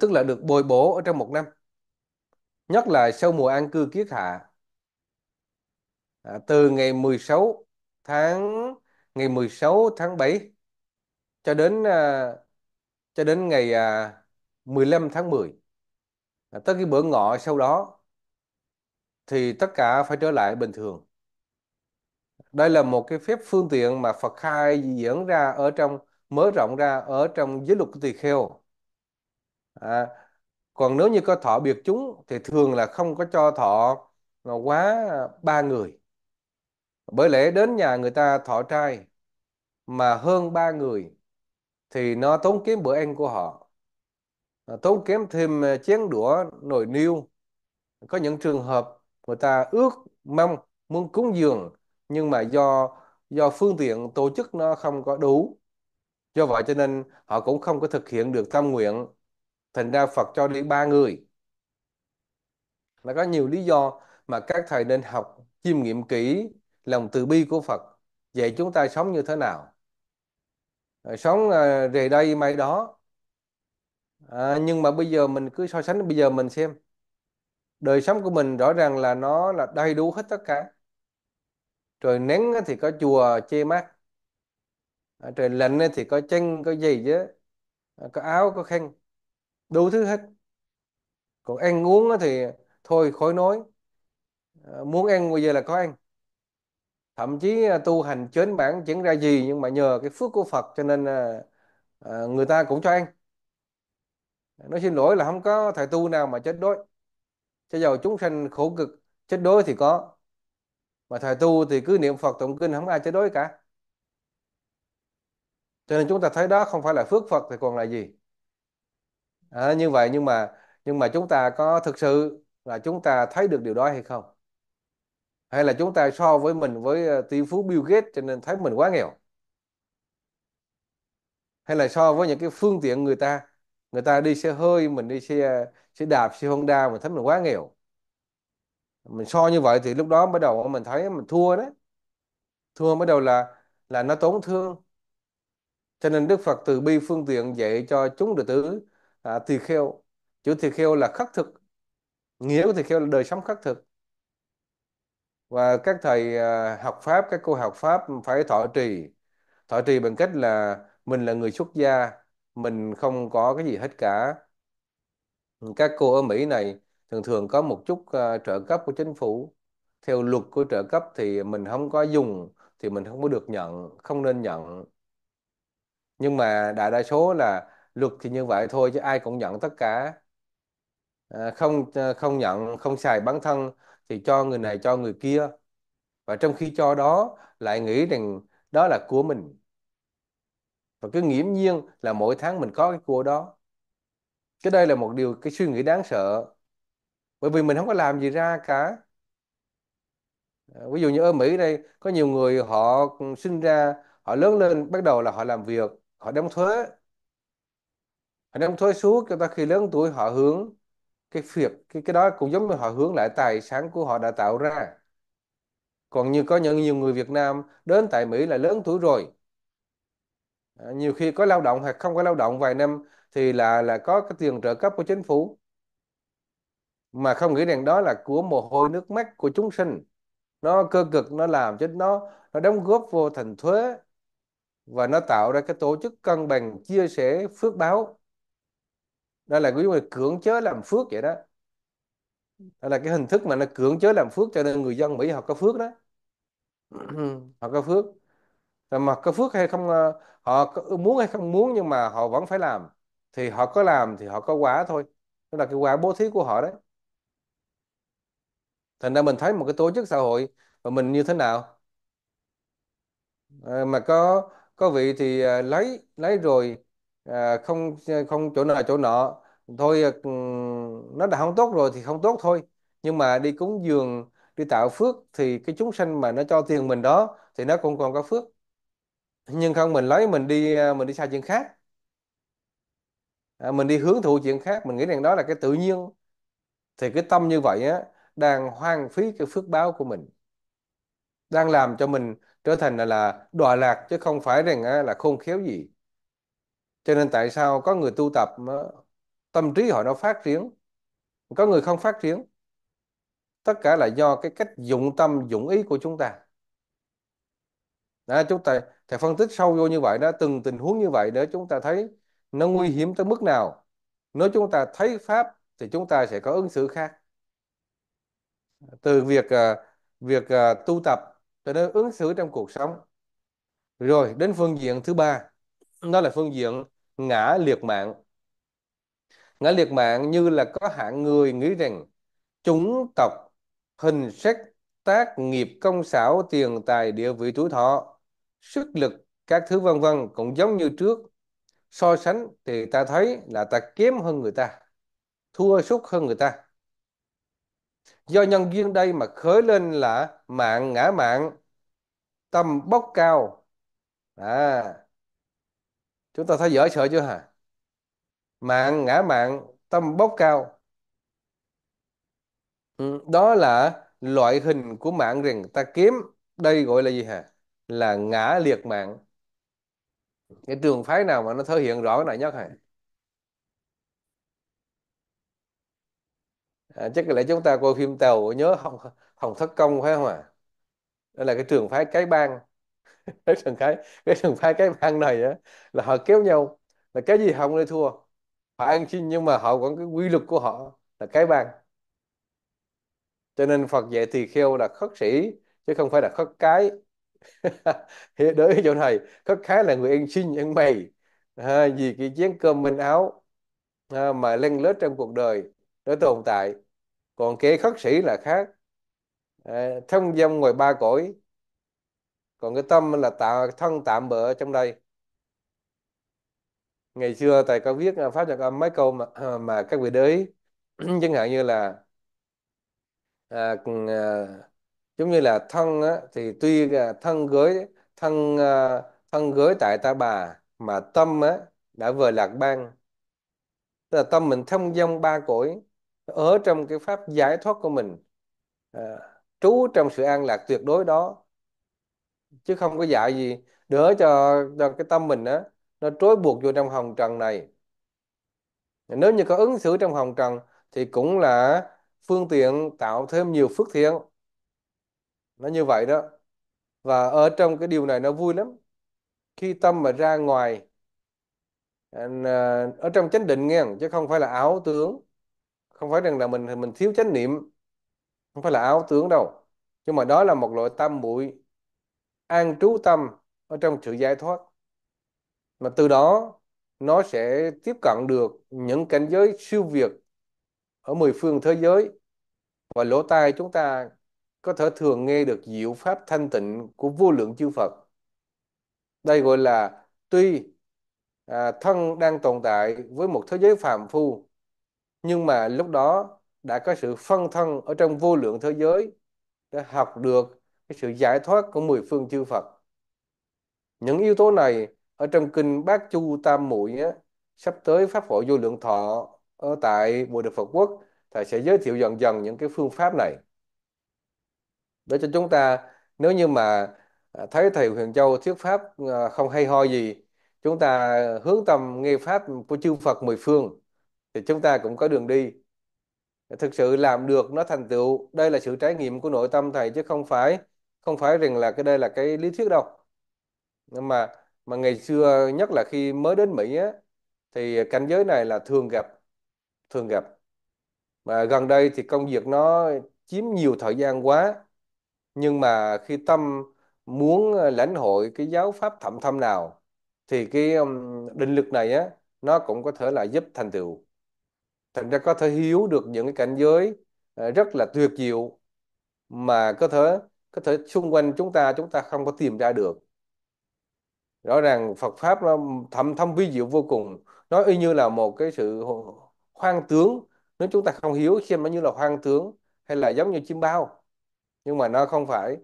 tức là được bồi bổ ở trong một năm nhất là sau mùa an cư kiết hạ à, từ ngày 16 tháng ngày 16 tháng 7 cho đến à, cho đến ngày à, 15 tháng 10 à, tới cái bữa ngọ sau đó thì tất cả phải trở lại bình thường đây là một cái phép phương tiện mà Phật khai diễn ra ở trong mở rộng ra ở trong giới luật tỳ kheo à, còn nếu như có thọ biệt chúng thì thường là không có cho thọ quá ba người bởi lẽ đến nhà người ta thọ trai mà hơn ba người thì nó tốn kém bữa ăn của họ tốn kém thêm ờ, chén đũa nồi niêu có những trường hợp người ta ước mong muốn cúng dường nhưng mà do do phương tiện tổ chức nó không có đủ do vậy cho nên họ cũng không có thực hiện được tâm nguyện thành ra Phật cho đi ba người là có nhiều lý do mà các thầy nên học chiêm nghiệm kỹ lòng từ bi của Phật vậy chúng ta sống như thế nào ờ, sống về ờ, đây mai đó à, nhưng mà bây giờ mình cứ so sánh bây giờ mình xem đời sống của mình rõ ràng là nó là đầy đủ hết tất cả trời nắng thì có chùa che mát trời lạnh thì có chân có giày chứ có áo có khăn đủ thứ hết còn ăn uống thì thôi khỏi nói ờ, muốn ăn bây giờ là có ăn thậm chí ờ, tu hành chến bản chẳng ra gì nhưng mà nhờ cái phước của Phật cho nên ờ, người ta cũng cho ăn nói xin lỗi là không có thầy tu nào mà chết đói cho dầu chúng sanh khổ cực chết đói thì có mà thầy tu thì cứ niệm Phật tụng kinh không ai chết đói cả cho nên chúng ta thấy đó không phải là phước Phật thì còn là gì à, như vậy nhưng mà nhưng mà chúng ta có thực sự là chúng ta thấy được điều đó hay không hay là chúng ta so với mình với ờ, tỷ phú Bill Gates cho nên thấy mình quá nghèo hay là so với những cái phương tiện người ta người ta đi xe hơi mình đi xe ờ, xe đạp xe Honda mà thấy mình quá nghèo mình so như vậy thì lúc đó bắt đầu mình thấy mình thua đấy thua bắt đầu là là nó tổn thương cho nên Đức Phật từ bi phương tiện dạy cho chúng đệ tử à, tỳ kheo chữ tỳ kheo là khắc thực nghĩa của tỳ kheo là đời sống khắc thực và các thầy à, học pháp các cô học pháp phải thọ trì thọ trì bằng cách là mình là người xuất gia mình không có cái gì hết cả các cô ở Mỹ này thường thường có một chút uh, trợ cấp của chính phủ theo luật của trợ cấp thì mình không có dùng thì mình không có được nhận không nên nhận nhưng mà đại đa số là luật thì như vậy thôi chứ ai cũng nhận tất cả à, không à, không nhận không xài bản thân thì cho người này cho người kia và trong khi cho đó lại nghĩ rằng đó là của mình và cứ nghiễm nhiên là mỗi tháng mình có cái của đó cái đây là một điều cái suy nghĩ đáng sợ bởi vì mình không có làm gì ra cả à, ví dụ như ở Mỹ đây có nhiều người họ sinh ra họ lớn lên bắt đầu là họ làm việc họ đóng thuế anh em thôi suốt cho ta khi lớn tuổi họ hướng cái việc cái cái đó cũng giống như họ hướng lại tài sản của họ đã tạo ra còn như có những nhiều người Việt Nam đến tại Mỹ là lớn tuổi rồi à, nhiều khi có lao động hoặc không có lao động vài năm thì là là có cái tiền trợ cấp của chính phủ mà không nghĩ rằng đó là của mồ hôi nước mắt của chúng sinh nó cơ cực nó làm cho nó nó đóng góp vô thành thuế và nó tạo ra cái tổ chức cân bằng chia sẻ phước báo đó là ví dụ là cưỡng chế làm phước vậy đó đó là cái hình thức mà nó cưỡng chế làm phước cho nên người dân Mỹ họ có phước đó (clears throat) họ có phước và mà có phước hay không ờ, họ có, muốn hay không muốn nhưng mà họ vẫn phải làm thì họ có làm thì họ có quả thôi đó là cái quả bố thí của họ đấy thành ra mình thấy một cái tổ chức xã hội và mình như thế nào ờ, mà có có vị thì ờ, lấy lấy rồi Ờ, không không chỗ nào chỗ nọ thôi ờ, nó đã không tốt rồi thì không tốt thôi nhưng mà đi cúng dường đi tạo phước thì cái chúng sanh mà nó cho tiền mình đó thì nó cũng còn có phước nhưng không mình lấy mình đi ờ, mình đi sai chuyện khác à, mình đi hướng thụ chuyện khác mình nghĩ rằng đó là cái tự nhiên thì cái tâm như vậy á đang hoang phí cái phước báo của mình đang làm cho mình trở thành là, là đọa lạc chứ không phải rằng á, là khôn khéo gì cho nên tại sao có người tu tập tâm trí họ nó phát triển có người không phát triển tất cả là do cái cách dụng tâm dụng ý của chúng ta đó, chúng ta thầy phân tích sâu vô như vậy đó từng tình huống như vậy để chúng ta thấy nó nguy hiểm tới mức nào nếu chúng ta thấy pháp thì chúng ta sẽ có ứng xử khác từ việc à, việc à, tu tập cho đến ứng xử trong cuộc sống rồi đến phương diện thứ ba đó là phương diện ngã liệt mạng ngã liệt mạng như là có hạng người nghĩ rằng chúng tộc hình sắc tác nghiệp công xảo tiền tài địa vị tuổi thọ sức lực các thứ vân vân cũng giống như trước so sánh thì ta thấy là ta kém hơn người ta thua sút hơn người ta do nhân duyên đây mà khởi lên là mạng ngã mạng tâm bốc cao à chúng ta thấy dở sợ chưa hả mạng ngã mạng tâm bốc cao ừ, đó là loại hình của mạng rừng ta kiếm đây gọi là gì hả là ngã liệt mạng cái trường phái nào mà nó thể hiện rõ cái này nhất hả à, chắc là chúng ta coi phim tàu nhớ hồng hồng thất công phải không ạ à? đó là cái trường phái cái bang (laughs) cái trường phái cái trường phái cái bang này á là họ kéo nhau là cái gì họ cũng thua họ ăn xin nhưng mà họ vẫn cái quy luật của họ là cái bang cho nên Phật dạy tỳ kheo là khất sĩ chứ không phải là khất cái hiện (laughs) đối với chỗ này khất cái là người ăn xin ăn mày à, vì cái chén cơm manh áo à, mà len lết trong cuộc đời để tồn tại còn kẻ khất sĩ là khác à, thông dâm ngoài ba cõi còn cái tâm là tạo thân tạm bỡ ở trong đây ngày xưa thầy có viết à, pháp nhật âm mấy câu mà à, mà các vị đới (clears throat) chẳng hạn như là à, à, giống như là thân á, thì tuy là thân gối thân à, thân gối tại ta bà mà tâm á, đã vừa lạc bang tức là tâm mình thông dông ba cõi ở trong cái pháp giải thoát của mình à, trú trong sự an lạc tuyệt đối đó chứ không có dạy gì đỡ cho cho cái tâm mình á nó trói buộc vô trong hồng trần này nếu như có ứng xử trong hồng trần thì cũng là phương tiện tạo thêm nhiều phước thiện nó như vậy đó và ở trong cái điều này nó vui lắm khi tâm mà ra ngoài à, à, ở trong chánh định nghe chứ không phải là áo tướng không phải rằng là mình mình thiếu chánh niệm không phải là áo tướng đâu nhưng mà đó là một loại tâm bụi an trú tâm ở trong sự giải thoát mà từ đó nó sẽ tiếp cận được những cảnh giới siêu việt ở mười phương thế giới và lỗ tai chúng ta có thể thường nghe được diệu pháp thanh tịnh của vô lượng chư Phật. Đây gọi là tuy à, thân đang tồn tại với một thế giới phàm phu, nhưng mà lúc đó đã có sự phân thân ở trong vô lượng thế giới để học được cái sự giải thoát của mười phương chư Phật. Những yếu tố này ở trong kinh Bát Chu Tam Muội á, sắp tới pháp hội vô lượng thọ ở tại Bồ Đề Phật Quốc, thầy sẽ giới thiệu dần dần những cái phương pháp này để cho chúng ta nếu như mà à, thấy thầy Huyền Châu thuyết pháp à, không hay ho gì, chúng ta hướng tâm nghe pháp của chư Phật mười phương thì chúng ta cũng có đường đi thực sự làm được nó thành tựu đây là sự trải nghiệm của nội tâm thầy chứ không phải không phải rằng là cái đây là cái lý thuyết đâu nhưng mà mà ngày xưa nhất là khi mới đến Mỹ á, thì cảnh giới này là thường gặp thường gặp mà gần đây thì công việc nó chiếm nhiều thời gian quá nhưng mà khi tâm muốn lãnh hội cái giáo pháp thậm thâm nào thì cái định lực này á nó cũng có thể là giúp thành tựu thành ra có thể hiếu được những cái cảnh giới ờ, rất là tuyệt diệu mà có thể có thể xung quanh chúng ta chúng ta không có tìm ra được rõ ràng Phật pháp nó thâm thâm vi diệu vô cùng nó y như là một cái sự hoang tướng nếu chúng ta không hiểu xem nó như là hoang tướng hay là giống như chim bao nhưng mà nó không phải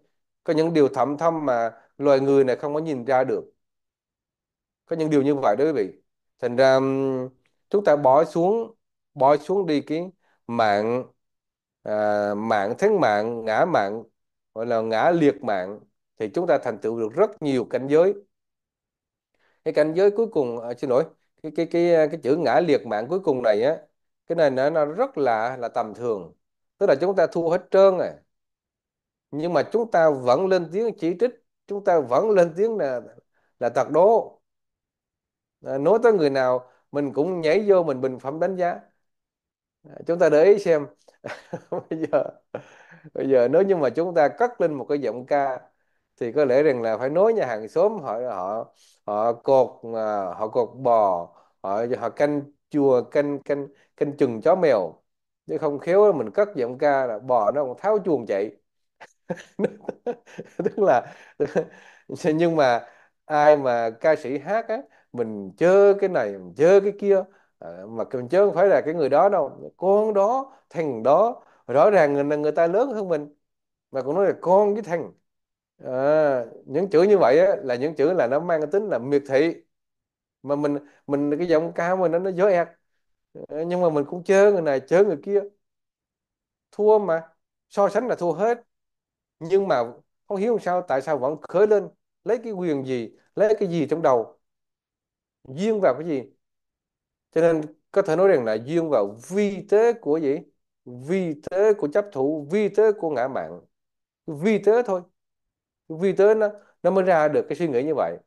có những điều thậm thâm mà loài người này không có nhìn ra được có những điều như vậy đó quý vị thành ra chúng ta bỏ xuống bỏ xuống đi cái mạng à, mạng thánh mạng ngã mạng gọi là ngã liệt mạng thì chúng ta thành tựu được rất nhiều cảnh giới cái cảnh giới cuối cùng à, xin lỗi cái cái cái cái chữ ngã liệt mạng cuối cùng này á cái này nó, nó rất là là tầm thường tức là chúng ta thua hết trơn rồi à. nhưng mà chúng ta vẫn lên tiếng chỉ trích chúng ta vẫn lên tiếng là là tật đố à, nói tới người nào mình cũng nhảy vô mình bình phẩm đánh giá à, chúng ta để ý xem (laughs) bây giờ bây giờ nếu như mà chúng ta cất lên một cái giọng ca thì có lẽ rằng là phải nối nhà hàng xóm họ họ họ cột à, họ cột bò họ họ canh chua canh canh canh chừng chó mèo chứ không khéo mình cất giọng ca là bò nó còn tháo chuồng chạy (laughs) tức là (laughs) nhưng mà ai mà ca sĩ hát á mình chơ cái này mình chơ cái kia à, mà mình chớ không phải là cái người đó đâu con đó thằng đó rõ ràng là người ta lớn hơn mình mà cũng nói là con với thằng à, những chữ như vậy á, là những chữ là nó mang cái tính là miệt thị mà mình mình cái giọng cao mà nó nó dối ẹt ờ, nhưng mà mình cũng chớ người này chớ người kia thua mà so sánh là thua hết nhưng mà không hiểu sao tại sao vẫn khởi lên lấy cái quyền gì lấy cái gì trong đầu duyên vào cái gì cho nên có thể nói rằng là duyên vào vi tế của gì vi tế của chấp thủ vi tế của ngã mạng vi tế thôi vi tế nó nó mới ra được cái suy nghĩ như vậy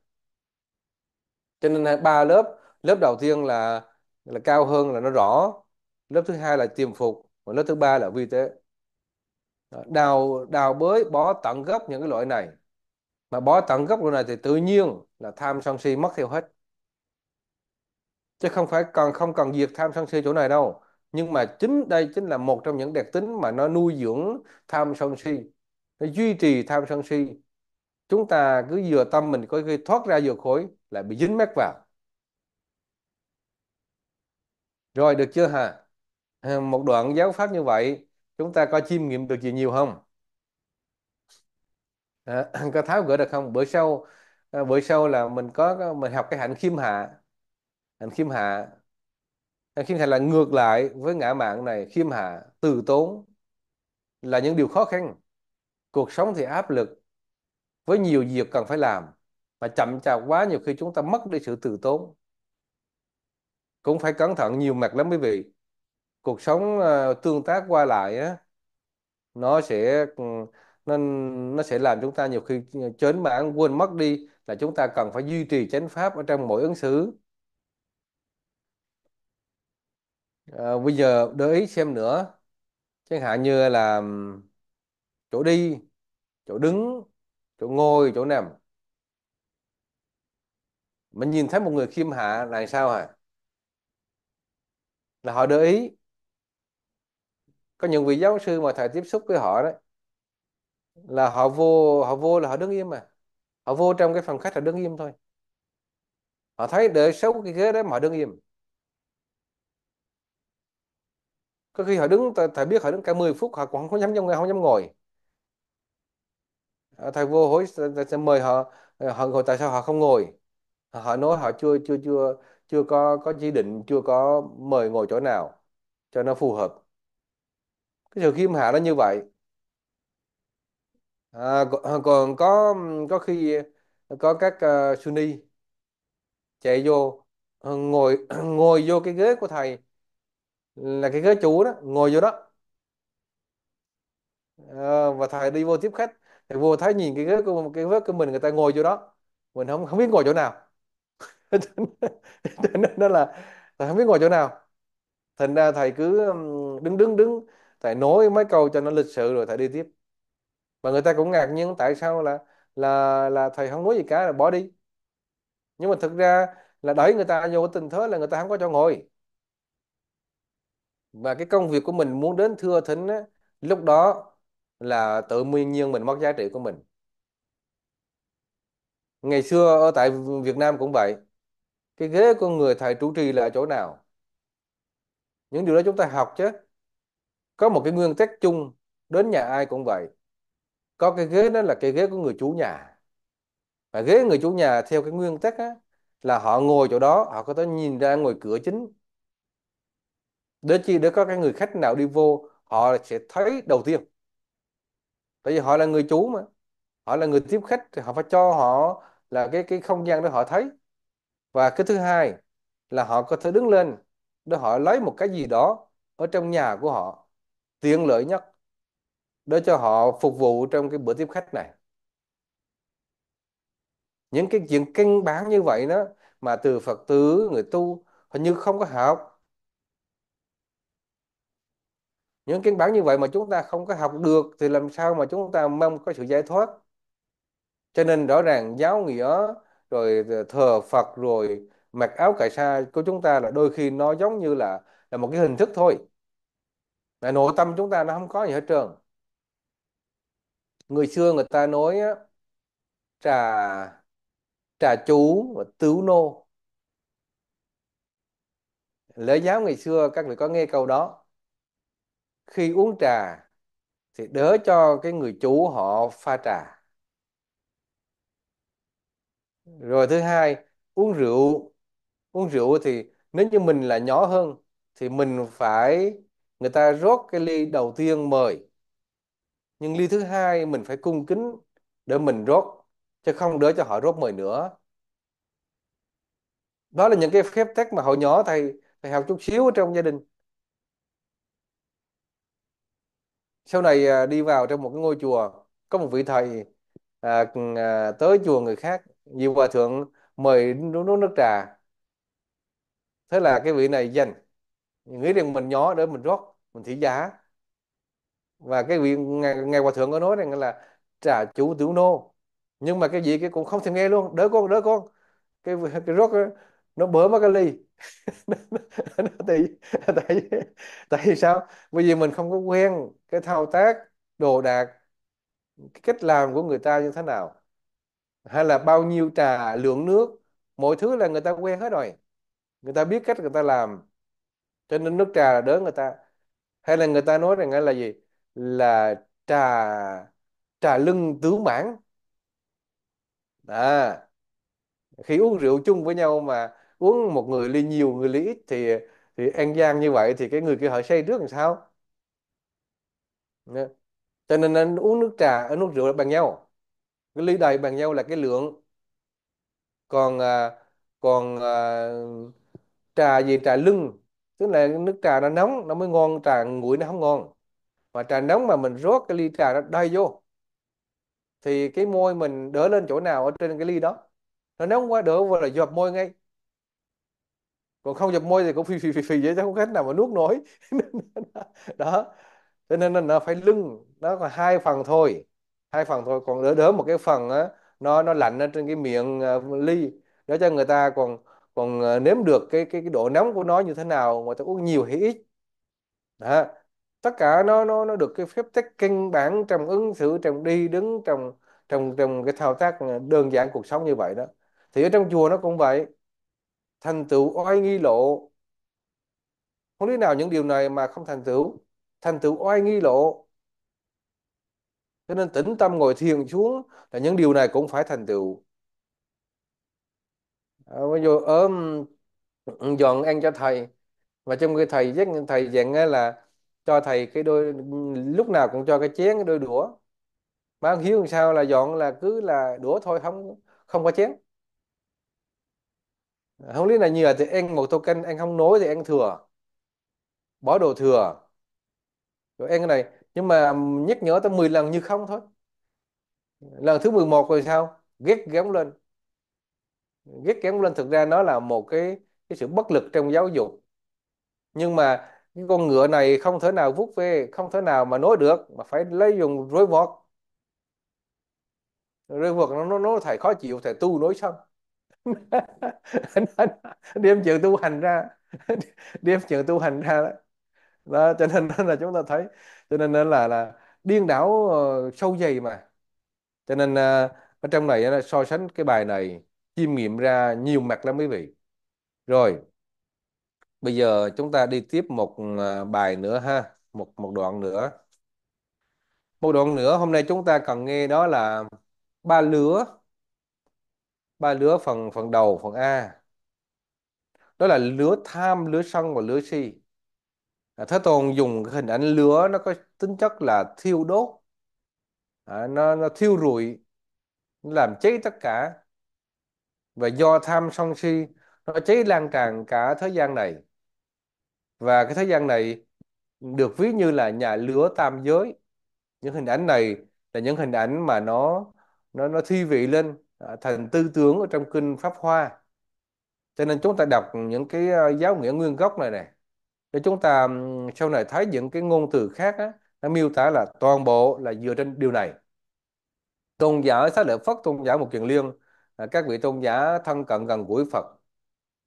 cho nên ba lớp lớp đầu tiên là là cao hơn là nó rõ lớp thứ hai là tiềm phục và lớp thứ ba là vi tế đào đào bới bỏ tận gốc những cái loại này mà bỏ tận gốc loại này thì tự nhiên là tham sân si mất theo hết chứ không phải cần không cần diệt tham sân si chỗ này đâu nhưng mà chính đây chính là một trong những đặc tính mà nó nuôi dưỡng tham sân si nó duy trì tham sân si chúng ta cứ vừa tâm mình có khi thoát ra vừa khối lại bị dính mắc vào rồi được chưa hả ờ, một đoạn giáo pháp như vậy chúng ta có chiêm nghiệm được gì nhiều không à, (clears throat) có tháo gỡ được không bữa sau ờ, bữa sau là mình có mình học cái hạnh khiêm hạ hạnh khiêm hạ À, khiêm hạ là ngược lại với ngã mạng này khiêm hạ từ tốn là những điều khó khăn cuộc sống thì áp lực với nhiều việc cần phải làm mà chậm chạp quá nhiều khi chúng ta mất đi sự từ tốn cũng phải cẩn thận nhiều mặt lắm quý vị cuộc sống ờ, tương tác qua lại á nó sẽ ừ, nó nó sẽ làm chúng ta nhiều khi ừ, chớn mãn quên mất đi là chúng ta cần phải duy trì chánh pháp ở trong mỗi ứng xử Ờ, bây giờ để ý xem nữa chẳng hạn như là chỗ đi chỗ đứng chỗ ngồi chỗ nằm mình nhìn thấy một người khiêm hạ là sao hả là họ để ý có những vị giáo sư mà thầy tiếp xúc với họ đấy là họ vô họ vô là họ đứng im mà họ vô trong cái phòng khách là đứng im thôi họ thấy để xấu cái ghế đấy mà họ đứng im có khi họ đứng thầy biết họ đứng cả 10 phút họ cũng không dám không dám ngồi ờ, thầy vô hối sẽ mời họ ờ, họ ngồi tại sao họ không ngồi họ nói họ chưa chưa chưa chưa có có chỉ định chưa có mời ngồi chỗ nào cho nó phù hợp cái sự khiêm hạ nó như vậy à, ờ, còn có có khi có các uh, Sunni chạy vô ngồi (clears throat) ngồi vô cái ghế của thầy là cái ghế chú đó ngồi vô đó Ờ, và thầy đi vô tiếp khách thầy vô thấy nhìn cái ghế của cái ghế của mình người ta ngồi vô đó mình không không biết ngồi chỗ nào cho (laughs) nên đó là thầy không biết ngồi chỗ nào thành ra thầy cứ đứng đứng đứng thầy nói mấy câu cho nó lịch sự rồi thầy đi tiếp mà người ta cũng ngạc nhiên tại sao là là là thầy không nói gì cả là bỏ đi nhưng mà thực ra là đẩy người ta vô tình thế là người ta không có chỗ ngồi và cái công việc của mình muốn đến thưa thính á, lúc đó là tự nguyên nhiên mình mất giá trị của mình ngày xưa ở tại Việt Nam cũng vậy cái ghế của người thầy trụ trì là ở chỗ nào những điều đó chúng ta học chứ có một cái nguyên tắc chung đến nhà ai cũng vậy có cái ghế đó là cái ghế của người chủ nhà và ghế người chủ nhà theo cái nguyên tắc á, là họ ngồi chỗ đó họ có thể nhìn ra ngoài cửa chính để chi để có cái người khách nào đi vô họ sẽ thấy đầu tiên tại vì họ là người chủ mà họ là người tiếp khách thì họ phải cho họ là cái cái không gian để họ thấy và cái thứ hai là họ có thể đứng lên để họ lấy một cái gì đó ở trong nhà của họ tiện lợi nhất để cho họ phục vụ trong cái bữa tiếp khách này những cái chuyện căn bản như vậy đó mà từ Phật tử người tu hình như không có học những căn bản như vậy mà chúng ta không có học được thì làm sao mà chúng ta mong có sự giải thoát cho nên rõ ràng giáo nghĩa rồi thờ Phật rồi mặc áo cải sa của chúng ta là đôi khi nó giống như là là một cái hình thức thôi là nội tâm chúng ta nó không có gì hết trơn người xưa người ta nói á, trà trà chú và tứ nô lễ giáo ngày xưa các vị có nghe câu đó khi uống trà thì đỡ cho cái người chủ họ pha trà rồi thứ hai uống rượu uống rượu thì nếu như mình là nhỏ hơn thì mình phải người ta rót cái ly đầu tiên mời nhưng ly thứ hai mình phải cung kính để mình rót chứ không đỡ cho họ rót mời nữa đó là những cái phép tắc mà hồi nhỏ thầy thầy học chút xíu ở trong gia đình sau này à, đi vào trong một cái ngôi chùa có một vị thầy à, à, tới chùa người khác nhiều hòa thượng mời uống nước, nước trà thế là cái vị này dành nghĩ rằng mình nhỏ để mình rót mình thị giá và cái vị ngài, ngài hòa thượng có nói rằng là trà chủ tiểu nô nhưng mà cái gì cái cũng không thèm nghe luôn đỡ con đỡ con cái cái rót nó bớ vào cái ly tại, tại tại vì sao bởi vì mình không có quen cái thao tác đồ đạc cái cách làm của người ta như thế nào hay là bao nhiêu trà lượng nước mọi thứ là người ta quen hết rồi người ta biết cách người ta làm cho nên nước trà là đỡ người ta hay là người ta nói rằng là gì là trà trà lưng tứ mãn à khi uống rượu chung với nhau mà uống một người ly nhiều người ly ít thì thì ăn gian như vậy thì cái người kia họ say trước làm sao nên cho nên anh uống nước trà uống ờ, nước rượu là bằng nhau cái ly đầy bằng nhau là cái lượng còn à, còn à, trà gì trà lưng tức là nước trà nó nóng nó mới ngon trà nguội nó không ngon mà trà nóng mà mình rót cái ly trà nó đầy vô thì cái môi mình đỡ lên chỗ nào ở trên cái ly đó nó nóng quá đỡ vào là dập môi ngay còn không dập môi thì cũng phì phì phì phì vậy chứ không cách nào mà nuốt nổi (laughs) đó cho nên là nó phải lưng nó còn hai phần thôi hai phần thôi còn đỡ đỡ một cái phần á nó nó lạnh ở trên cái miệng uh, ly để cho người ta còn còn uh, nếm được cái cái cái độ nóng của nó như thế nào mà ta uống nhiều hay ít đó. tất cả nó nó nó được cái phép tách căn bản trong ứng xử trong đi đứng trong trong trong cái thao tác à, đơn giản cuộc sống như vậy đó thì ở trong chùa nó cũng vậy thành tựu oai nghi lộ không lý nào những điều này mà không thành tựu thành tựu oai nghi lộ cho nên tĩnh tâm ngồi thiền xuống là những điều này cũng phải thành tựu à, ví dụ ở dọn ăn cho thầy và trong khi thầy dắt thầy dặn là cho thầy cái đôi lúc nào cũng cho cái chén cái đôi đũa mà hiếu làm sao là dọn là cứ là đũa thôi không không có chén không lý là nhiều thì anh một token anh không nối thì anh thừa bỏ đồ thừa rồi anh cái này nhưng mà nhắc nhở tới 10 lần như không thôi lần thứ 11 rồi sao ghét gém lên ghét kém lên thực ra nó là một cái cái sự bất lực trong giáo dục nhưng mà cái con ngựa này không thể nào vuốt về không thể nào mà nối được mà phải lấy dùng rối vọt rối vọt nó nó, nó thầy khó chịu thầy tu nối xong anh, (laughs) đem chuyện tu hành ra (laughs) đem chuyện tu hành ra đó. đó cho nên (laughs) là chúng ta thấy cho nên là là điên đảo ờ, sâu dày mà cho nên ờ, ở trong này so sánh cái bài này chiêm nghiệm ra nhiều mặt lắm quý vị rồi bây giờ chúng ta đi tiếp một ờ, bài nữa ha một một đoạn nữa một đoạn nữa hôm nay chúng ta cần nghe đó là ba lứa ba lứa phần phần đầu phần A đó là lứa tham lứa sân và lứa si à, thế tôn dùng cái hình ảnh lứa nó có tính chất là thiêu đốt à, nó, nó thiêu rụi nó làm cháy tất cả và do tham sân si nó cháy lan tràn cả thế gian này và cái thế gian này được ví như là nhà lửa tam giới những hình ảnh này là những hình ảnh mà nó nó nó thi vị lên À, thần tư tướng ở trong kinh pháp hoa cho nên chúng ta đọc những cái à, giáo nghĩa nguyên gốc này này để chúng ta sau này thấy những cái ngôn từ khác nó miêu tả là toàn bộ là dựa trên điều này tôn giả xá lợi phất tôn giả một kiền liên à, các vị tôn giả thân cận gần gũi phật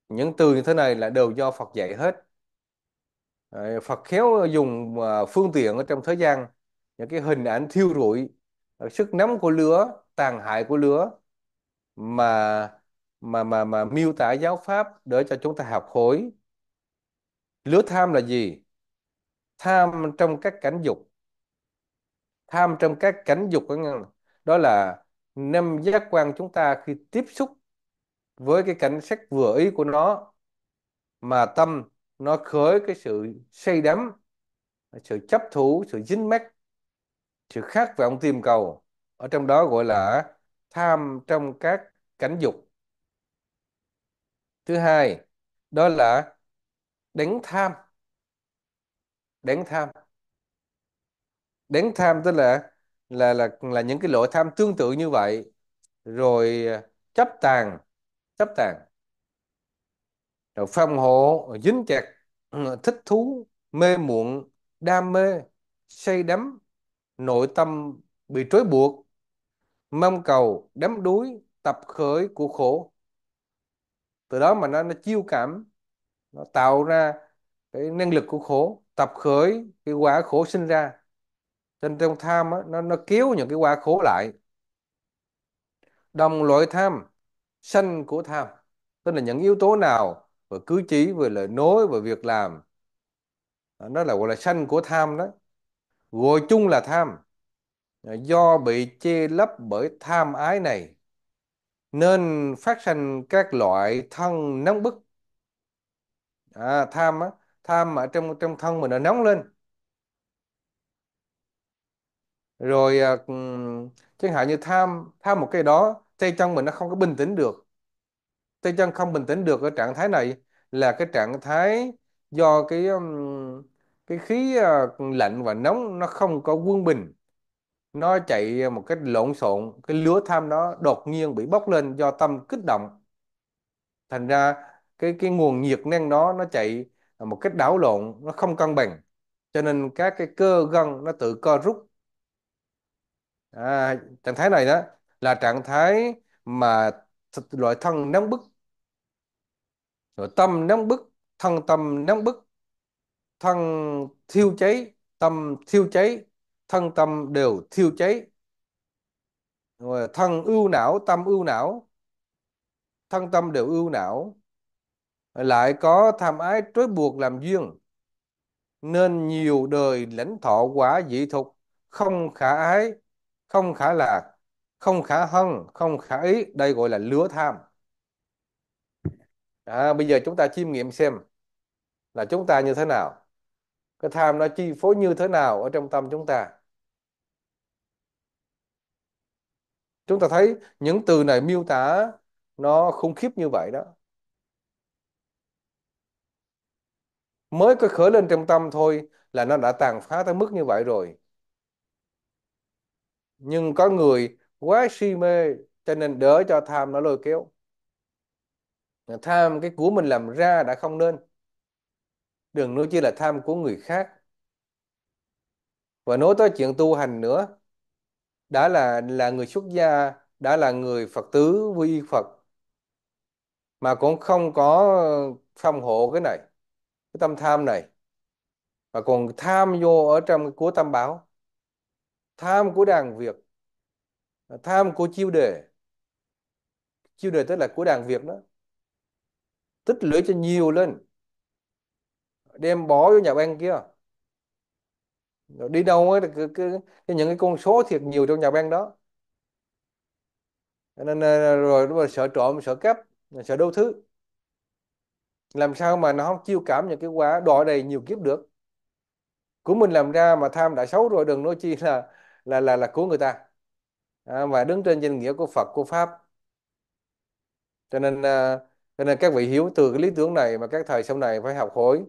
những từ như thế này là đều do phật dạy hết phật khéo dùng phương tiện ở trong thế gian những cái hình ảnh thiêu rụi sức nóng của lửa tàn hại của lửa mà mà mà mà miêu tả giáo pháp để cho chúng ta học hỏi lứa tham là gì tham trong các cảnh dục tham trong các cảnh dục đó là năm giác quan chúng ta khi tiếp xúc với cái cảnh sắc vừa ý của nó mà tâm nó khởi cái sự say đắm sự chấp thủ sự dính mắc sự khát vọng tìm cầu ở trong đó gọi là tham trong các cánh dục thứ hai đó là đánh tham đánh tham đánh tham tức là là là là những cái lỗi tham tương tự như vậy rồi à, chấp tàn chấp tàn rồi phòng hộ dính chặt thích thú mê muộn đam mê say đắm nội tâm bị trói buộc mong cầu đắm đuối tập khởi của khổ từ đó mà nó nó chiêu cảm nó tạo ra cái năng lực của khổ tập khởi cái quả khổ sinh ra trên trong tham á, nó nó kéo những cái quả khổ lại đồng loại tham sanh của tham tức là những yếu tố nào về cử chỉ về lời nói về việc làm nó là gọi là sanh của tham đó gọi chung là tham do bị che lấp bởi tham ái này nên phát sinh các loại thân nóng bức à, tham á tham ở trong trong thân mình nó nóng lên rồi à, chẳng hạn như tham tham một cái đó tay chân mình nó không có bình tĩnh được tay chân không bình tĩnh được ở trạng thái này là cái trạng thái do cái cái khí à, lạnh và nóng nó không có quân bình nó chạy một cách lộn xộn cái lứa tham nó đột nhiên bị bốc lên do tâm kích động thành ra cái cái nguồn nhiệt năng đó nó chạy một cách đảo lộn nó không cân bằng cho nên các cái cơ gân nó tự co rút à, trạng thái này đó là trạng thái mà loại thân nóng bức rồi tâm nóng bức thân tâm nóng bức thân thiêu cháy tâm thiêu cháy thân tâm đều thiêu cháy rồi thân ưu não tâm ưu não thân tâm đều ưu não lại có tham ái trói buộc làm duyên nên nhiều đời lãnh thọ quả dị thục không khả ái không khả lạc không khả hân không khả ý đây gọi là lứa tham à, bây giờ chúng ta chiêm nghiệm xem là chúng ta như thế nào cái tham nó chi phối như thế nào ở trong tâm chúng ta chúng ta thấy những từ này miêu tả nó khủng khiếp như vậy đó mới có khởi lên trong tâm thôi là nó đã tàn phá tới mức như vậy rồi nhưng có người quá si mê cho nên đỡ cho tham nó lôi kéo tham cái của mình làm ra đã không nên đừng nói chỉ là tham của người khác và nói tới chuyện tu hành nữa đã là là người xuất gia đã là người Phật tử quy Phật mà cũng không có phòng hộ cái này cái tâm tham này mà còn tham vô ở trong của tam bảo tham của đàn Việt tham của chiêu đề chiêu đề tức là của đàn Việt đó tích lũy cho nhiều lên đem bỏ vô nhà ban kia rồi đi đâu ấy, cứ, cứ, cái những cái con số thiệt nhiều trong nhà băng đó nên ờ, rồi đúng là sợ trộm sợ cắp sợ đâu thứ làm sao mà nó không chiêu cảm những cái quả đọa đầy nhiều kiếp được của mình làm ra mà tham đã xấu rồi đừng nói chi là là là là của người ta à, và đứng trên danh nghĩa của Phật của Pháp cho nên à, cho nên các vị hiểu từ cái lý tưởng này mà các thầy sau này phải học hỏi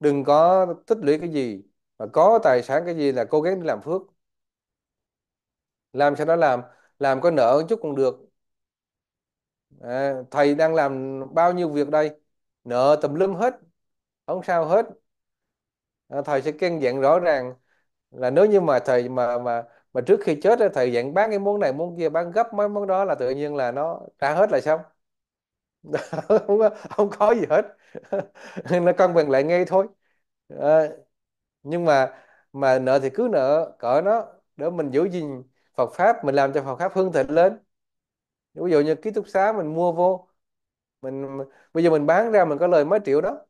đừng có tích lũy cái gì mà có tài sản cái gì là cố gắng đi làm phước làm sao nó làm làm có nợ một chút cũng được à, thầy đang làm bao nhiêu việc đây nợ tùm lum hết không sao hết à, thầy sẽ căn dặn rõ ràng là nếu như mà thầy mà mà mà trước khi chết thầy dặn bán cái món này món kia bán gấp mấy món đó là tự nhiên là nó trả hết là xong (laughs) không, không có gì hết (laughs) nó cân bằng lại ngay thôi à, nhưng mà mà nợ thì cứ nợ cỡ nó để mình giữ gìn Phật pháp mình làm cho Phật pháp hương thịnh lên ví dụ như ký túc xá mình mua vô mình bây giờ mình bán ra mình có lời mấy triệu đó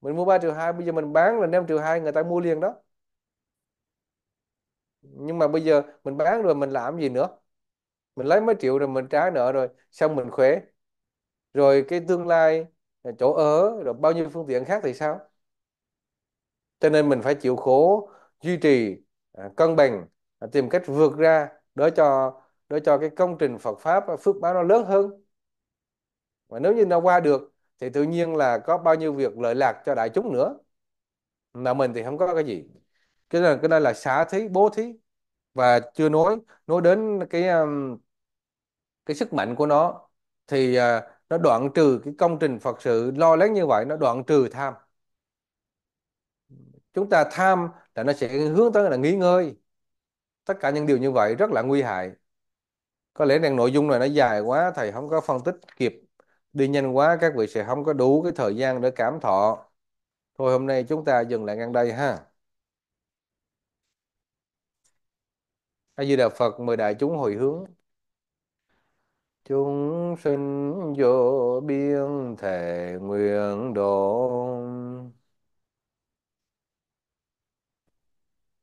mình mua 3 triệu hai bây giờ mình bán là 5 triệu hai người ta mua liền đó nhưng mà bây giờ mình bán rồi mình làm gì nữa mình lấy mấy triệu rồi mình trả nợ rồi xong mình khỏe rồi cái tương lai chỗ ở rồi bao nhiêu phương tiện khác thì sao cho nên mình phải chịu khổ duy trì à, cân bằng à, tìm cách vượt ra để cho để cho cái công trình Phật pháp à, phước báo nó lớn hơn và nếu như nó qua được thì tự nhiên là có bao nhiêu việc lợi lạc cho đại chúng nữa mà mình thì không có cái gì cái này cái này là xả thí bố thí và chưa nói nói đến cái à, cái sức mạnh của nó thì à, nó đoạn trừ cái công trình Phật sự lo lắng như vậy nó đoạn trừ tham chúng ta tham là nó sẽ hướng tới là nghỉ ngơi tất cả những điều như vậy rất là nguy hại có lẽ rằng nội dung này nó dài quá thầy không có phân tích kịp đi nhanh quá các vị sẽ không có đủ cái thời gian để cảm thọ thôi hôm nay chúng ta dừng lại ngang đây ha A Di Đà Phật mời đại chúng hồi hướng chúng sinh vô biên thể nguyện độ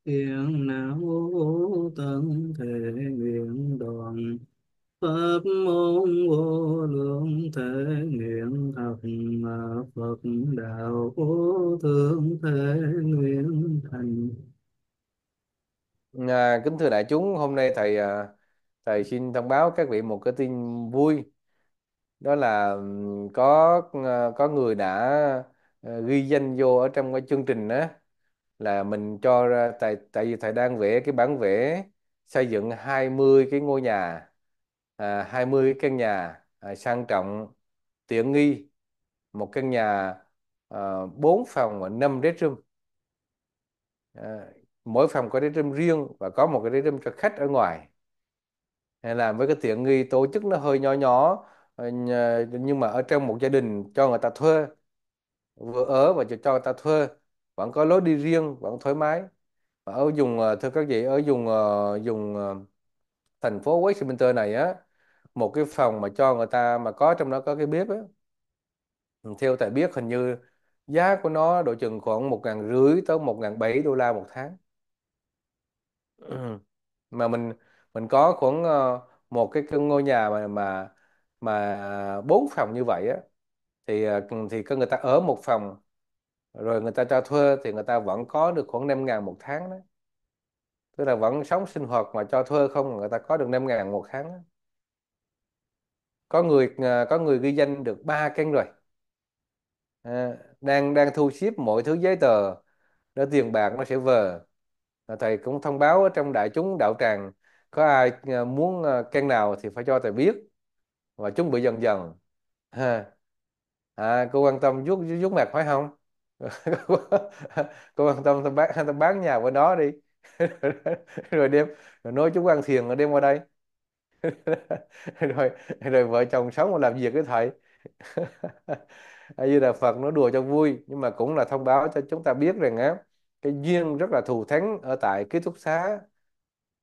hiện não tận thể nguyện đoàn pháp môn vô lượng thể nguyện học mà phật đạo vô thượng thể nguyện thành à, kính thưa đại chúng hôm nay thầy à, thầy xin thông báo các vị một cái tin vui đó là có à, có người đã à, ghi danh vô ở trong cái chương trình đó là mình cho ra tại tại vì thầy đang vẽ cái bản vẽ xây dựng 20 cái ngôi nhà à, 20 cái căn nhà à, sang trọng tiện nghi một căn nhà à, 4 phòng và 5 restroom à, mỗi phòng có restroom riêng và có một cái restroom cho khách ở ngoài hay là với cái tiện nghi tổ chức nó hơi nhỏ nhỏ ờ, nhưng mà ở trong một gia đình cho người ta thuê vừa ở và cho người ta thuê vẫn có lối đi riêng vẫn thoải mái và ở dùng ờ, thưa các vị ở dùng dùng ờ, ờ, thành phố Westminster này á một cái phòng mà cho người ta mà có trong đó có cái bếp á theo tại biết hình như giá của nó độ chừng khoảng một ngàn rưỡi tới một ngàn bảy đô la một tháng ừ. mà mình mình có khoảng một cái ngôi nhà mà mà mà bốn phòng như vậy á thì thì có người ta ở một phòng rồi người ta cho thuê thì người ta vẫn có được khoảng 5 ngàn một tháng đó tức là vẫn sống sinh hoạt mà cho thuê không người ta có được 5 ngàn một tháng đó. có người à, có người ghi danh được ba căn rồi à, đang đang thu xếp mọi thứ giấy tờ để tiền bạc nó sẽ về à, thầy cũng thông báo ở trong đại chúng đạo tràng có ai à, muốn à, căn nào thì phải cho thầy biết và chuẩn bị dần dần à, cô quan tâm vuốt vuốt mặt phải không (laughs) cô ăn tâm tao bán tao bán nhà qua đó đi (laughs) rồi đem rồi nói chú ăn thiền rồi đem qua đây (laughs) rồi rồi vợ chồng sống và làm việc với thầy như là Phật nó đùa cho vui nhưng mà cũng là thông báo cho chúng ta biết rằng á cái duyên rất là thù thắng ở tại ký túc xá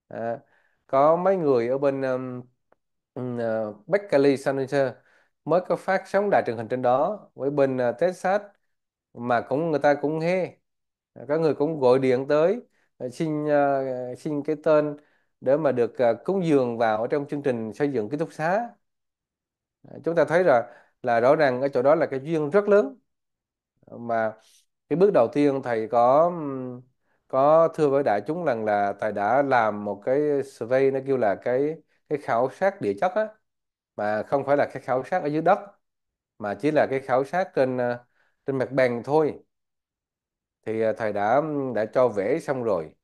à, có mấy người ở bên um, uh, ờ, Berkeley San mới có phát sóng đài truyền hình trên đó với bên uh, ờ, Texas mà cũng người ta cũng hê các người cũng gọi điện tới ờ, xin uh, xin cái tên để mà được uh, cúng dường vào trong chương trình xây dựng ký túc xá chúng ta thấy rồi là rõ ràng ở chỗ đó là cái duyên rất lớn mà cái bước đầu tiên thầy có có thưa với đại chúng rằng là thầy đã làm một cái survey nó kêu là cái cái khảo sát địa chất á mà không phải là cái khảo sát ở dưới đất mà chỉ là cái khảo sát trên trên mặt bàn thôi thì à, thầy đã đã cho vẽ xong rồi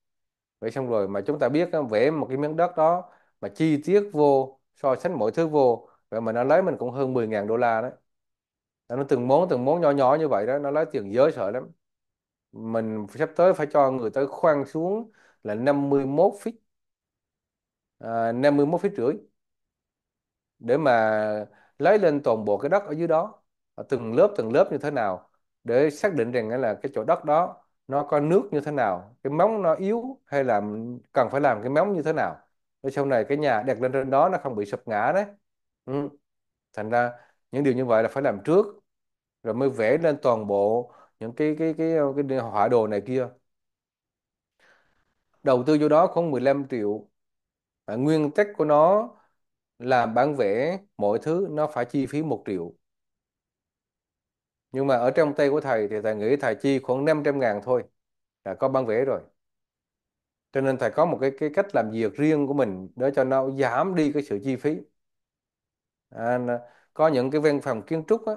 vẽ xong rồi mà chúng ta biết vẽ một cái miếng đất đó mà chi tiết vô so sánh mọi thứ vô vậy mà nó lấy mình cũng hơn 10.000 đô la đấy nó từng món từng món nhỏ nhỏ như vậy đó nó lấy tiền giới sợ lắm mình sắp tới phải cho người tới khoan xuống là 51 feet à, 51 feet rưỡi để mà lấy lên toàn bộ cái đất ở dưới đó từng lớp từng lớp như thế nào để xác định rằng là cái chỗ đất đó nó có nước như thế nào cái móng nó yếu hay là cần phải làm cái móng như thế nào để sau này cái nhà đặt lên trên đó nó không bị sụp ngã đấy ừ. thành ra những điều như vậy là phải làm trước rồi mới vẽ lên toàn bộ những cái cái cái ờ, cái, cái họa đồ này kia đầu tư vô đó khoảng 15 triệu à, nguyên tắc của nó là bản vẽ mọi thứ nó phải chi phí 1 triệu nhưng mà ở trong tay của thầy thì thầy nghĩ thầy chi khoảng 500 ngàn thôi là có bán vẽ rồi cho nên thầy có một cái cái cách làm việc riêng của mình để cho nó giảm đi cái sự chi phí à, có những cái văn phòng kiến trúc á,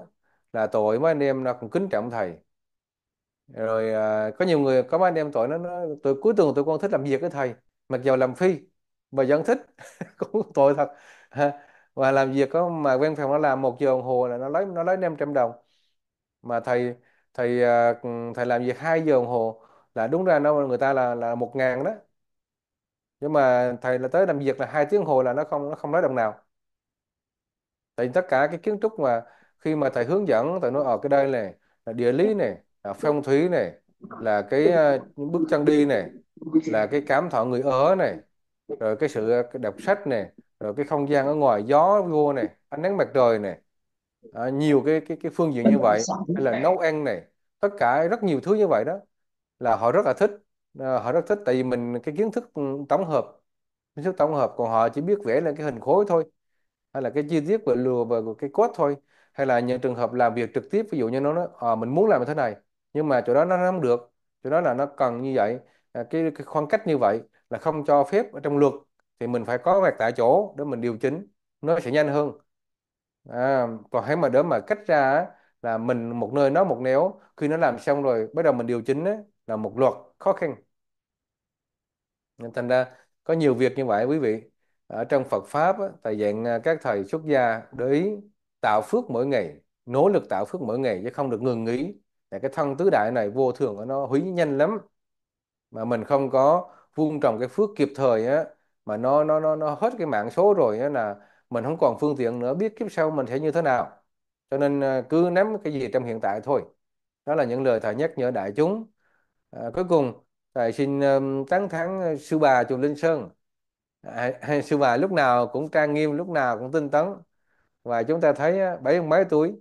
là tội mấy anh em nó cũng kính trọng thầy rồi à, có nhiều người có mấy anh em tội nó, nó tôi cuối tuần tôi con thích làm việc với thầy mặc dù làm phi mà vẫn thích (laughs) cũng tội thật và (laughs) làm việc có mà văn phòng nó làm một giờ đồng hồ là nó lấy nó lấy 500 đồng mà thầy thầy à, thầy làm việc 2 giờ đồng hồ là đúng ra nó người ta là là một ngàn đó nhưng mà thầy là tới làm việc là hai tiếng đồng hồ là nó không nó không nói đồng nào tại vì tất cả cái kiến trúc mà khi mà thầy hướng dẫn thầy nói ở ờ, cái đây này là địa lý này là phong thủy này là cái à, những bước chân đi này là cái cảm thọ người ở này rồi cái sự à, đọc sách này rồi cái không gian ở ngoài gió vô này ánh nắng mặt trời này à, nhiều cái cái cái phương diện như vậy hay là nấu ăn này tất cả rất nhiều thứ như vậy đó là họ rất là thích à, họ rất thích tại vì mình cái kiến thức ừ, tổng hợp kiến thức tổng hợp còn họ chỉ biết vẽ lên cái hình khối thôi hay là cái chi tiết về lùa và cái code thôi hay là những trường hợp làm việc trực tiếp ví dụ như nó nói à, mình muốn làm như thế này nhưng mà chỗ đó nó không được chỗ đó là nó cần như vậy à, cái, cái khoảng cách như vậy là không cho phép ở trong luật thì mình phải có mặt tại chỗ để mình điều chỉnh nó sẽ nhanh hơn à, còn hãng mà đỡ mà cách ra là mình một nơi nó một nẻo khi nó làm xong rồi bắt đầu mình điều chỉnh á, là một loạt khó khăn nên thành ra có nhiều việc như vậy quý vị ở trong Phật pháp á, thầy dạy à, các thầy xuất gia để ý tạo phước mỗi ngày nỗ lực tạo phước mỗi ngày chứ không được ngừng nghỉ là cái thân tứ đại này vô thường của nó hủy nhanh lắm mà mình không có vun trồng cái phước kịp thời á mà nó nó nó nó hết cái mạng số rồi á là mình không còn phương tiện nữa biết kiếp sau mình sẽ như thế nào cho nên à, cứ nắm cái gì trong hiện tại thôi đó là những lời thầy nhắc nhở đại chúng à, cuối cùng thầy xin tán thán à, sư bà chùa linh sơn à, sư bà lúc nào cũng trang nghiêm lúc nào cũng tinh tấn và chúng ta thấy bảy mấy tuổi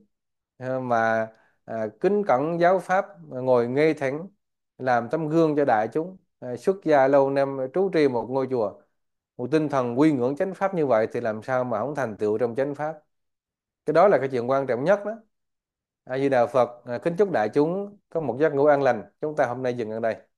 à, mà à, kính cẩn giáo pháp ngồi ngay thẳng làm tấm gương cho đại chúng à, xuất gia lâu năm trú trì một ngôi chùa một tinh thần quy ngưỡng chánh pháp như vậy thì làm sao mà không thành tựu trong chánh pháp cái đó là cái chuyện quan trọng nhất đó a di đà phật à, kính chúc đại chúng có một giấc ngủ an lành chúng ta hôm nay dừng ở đây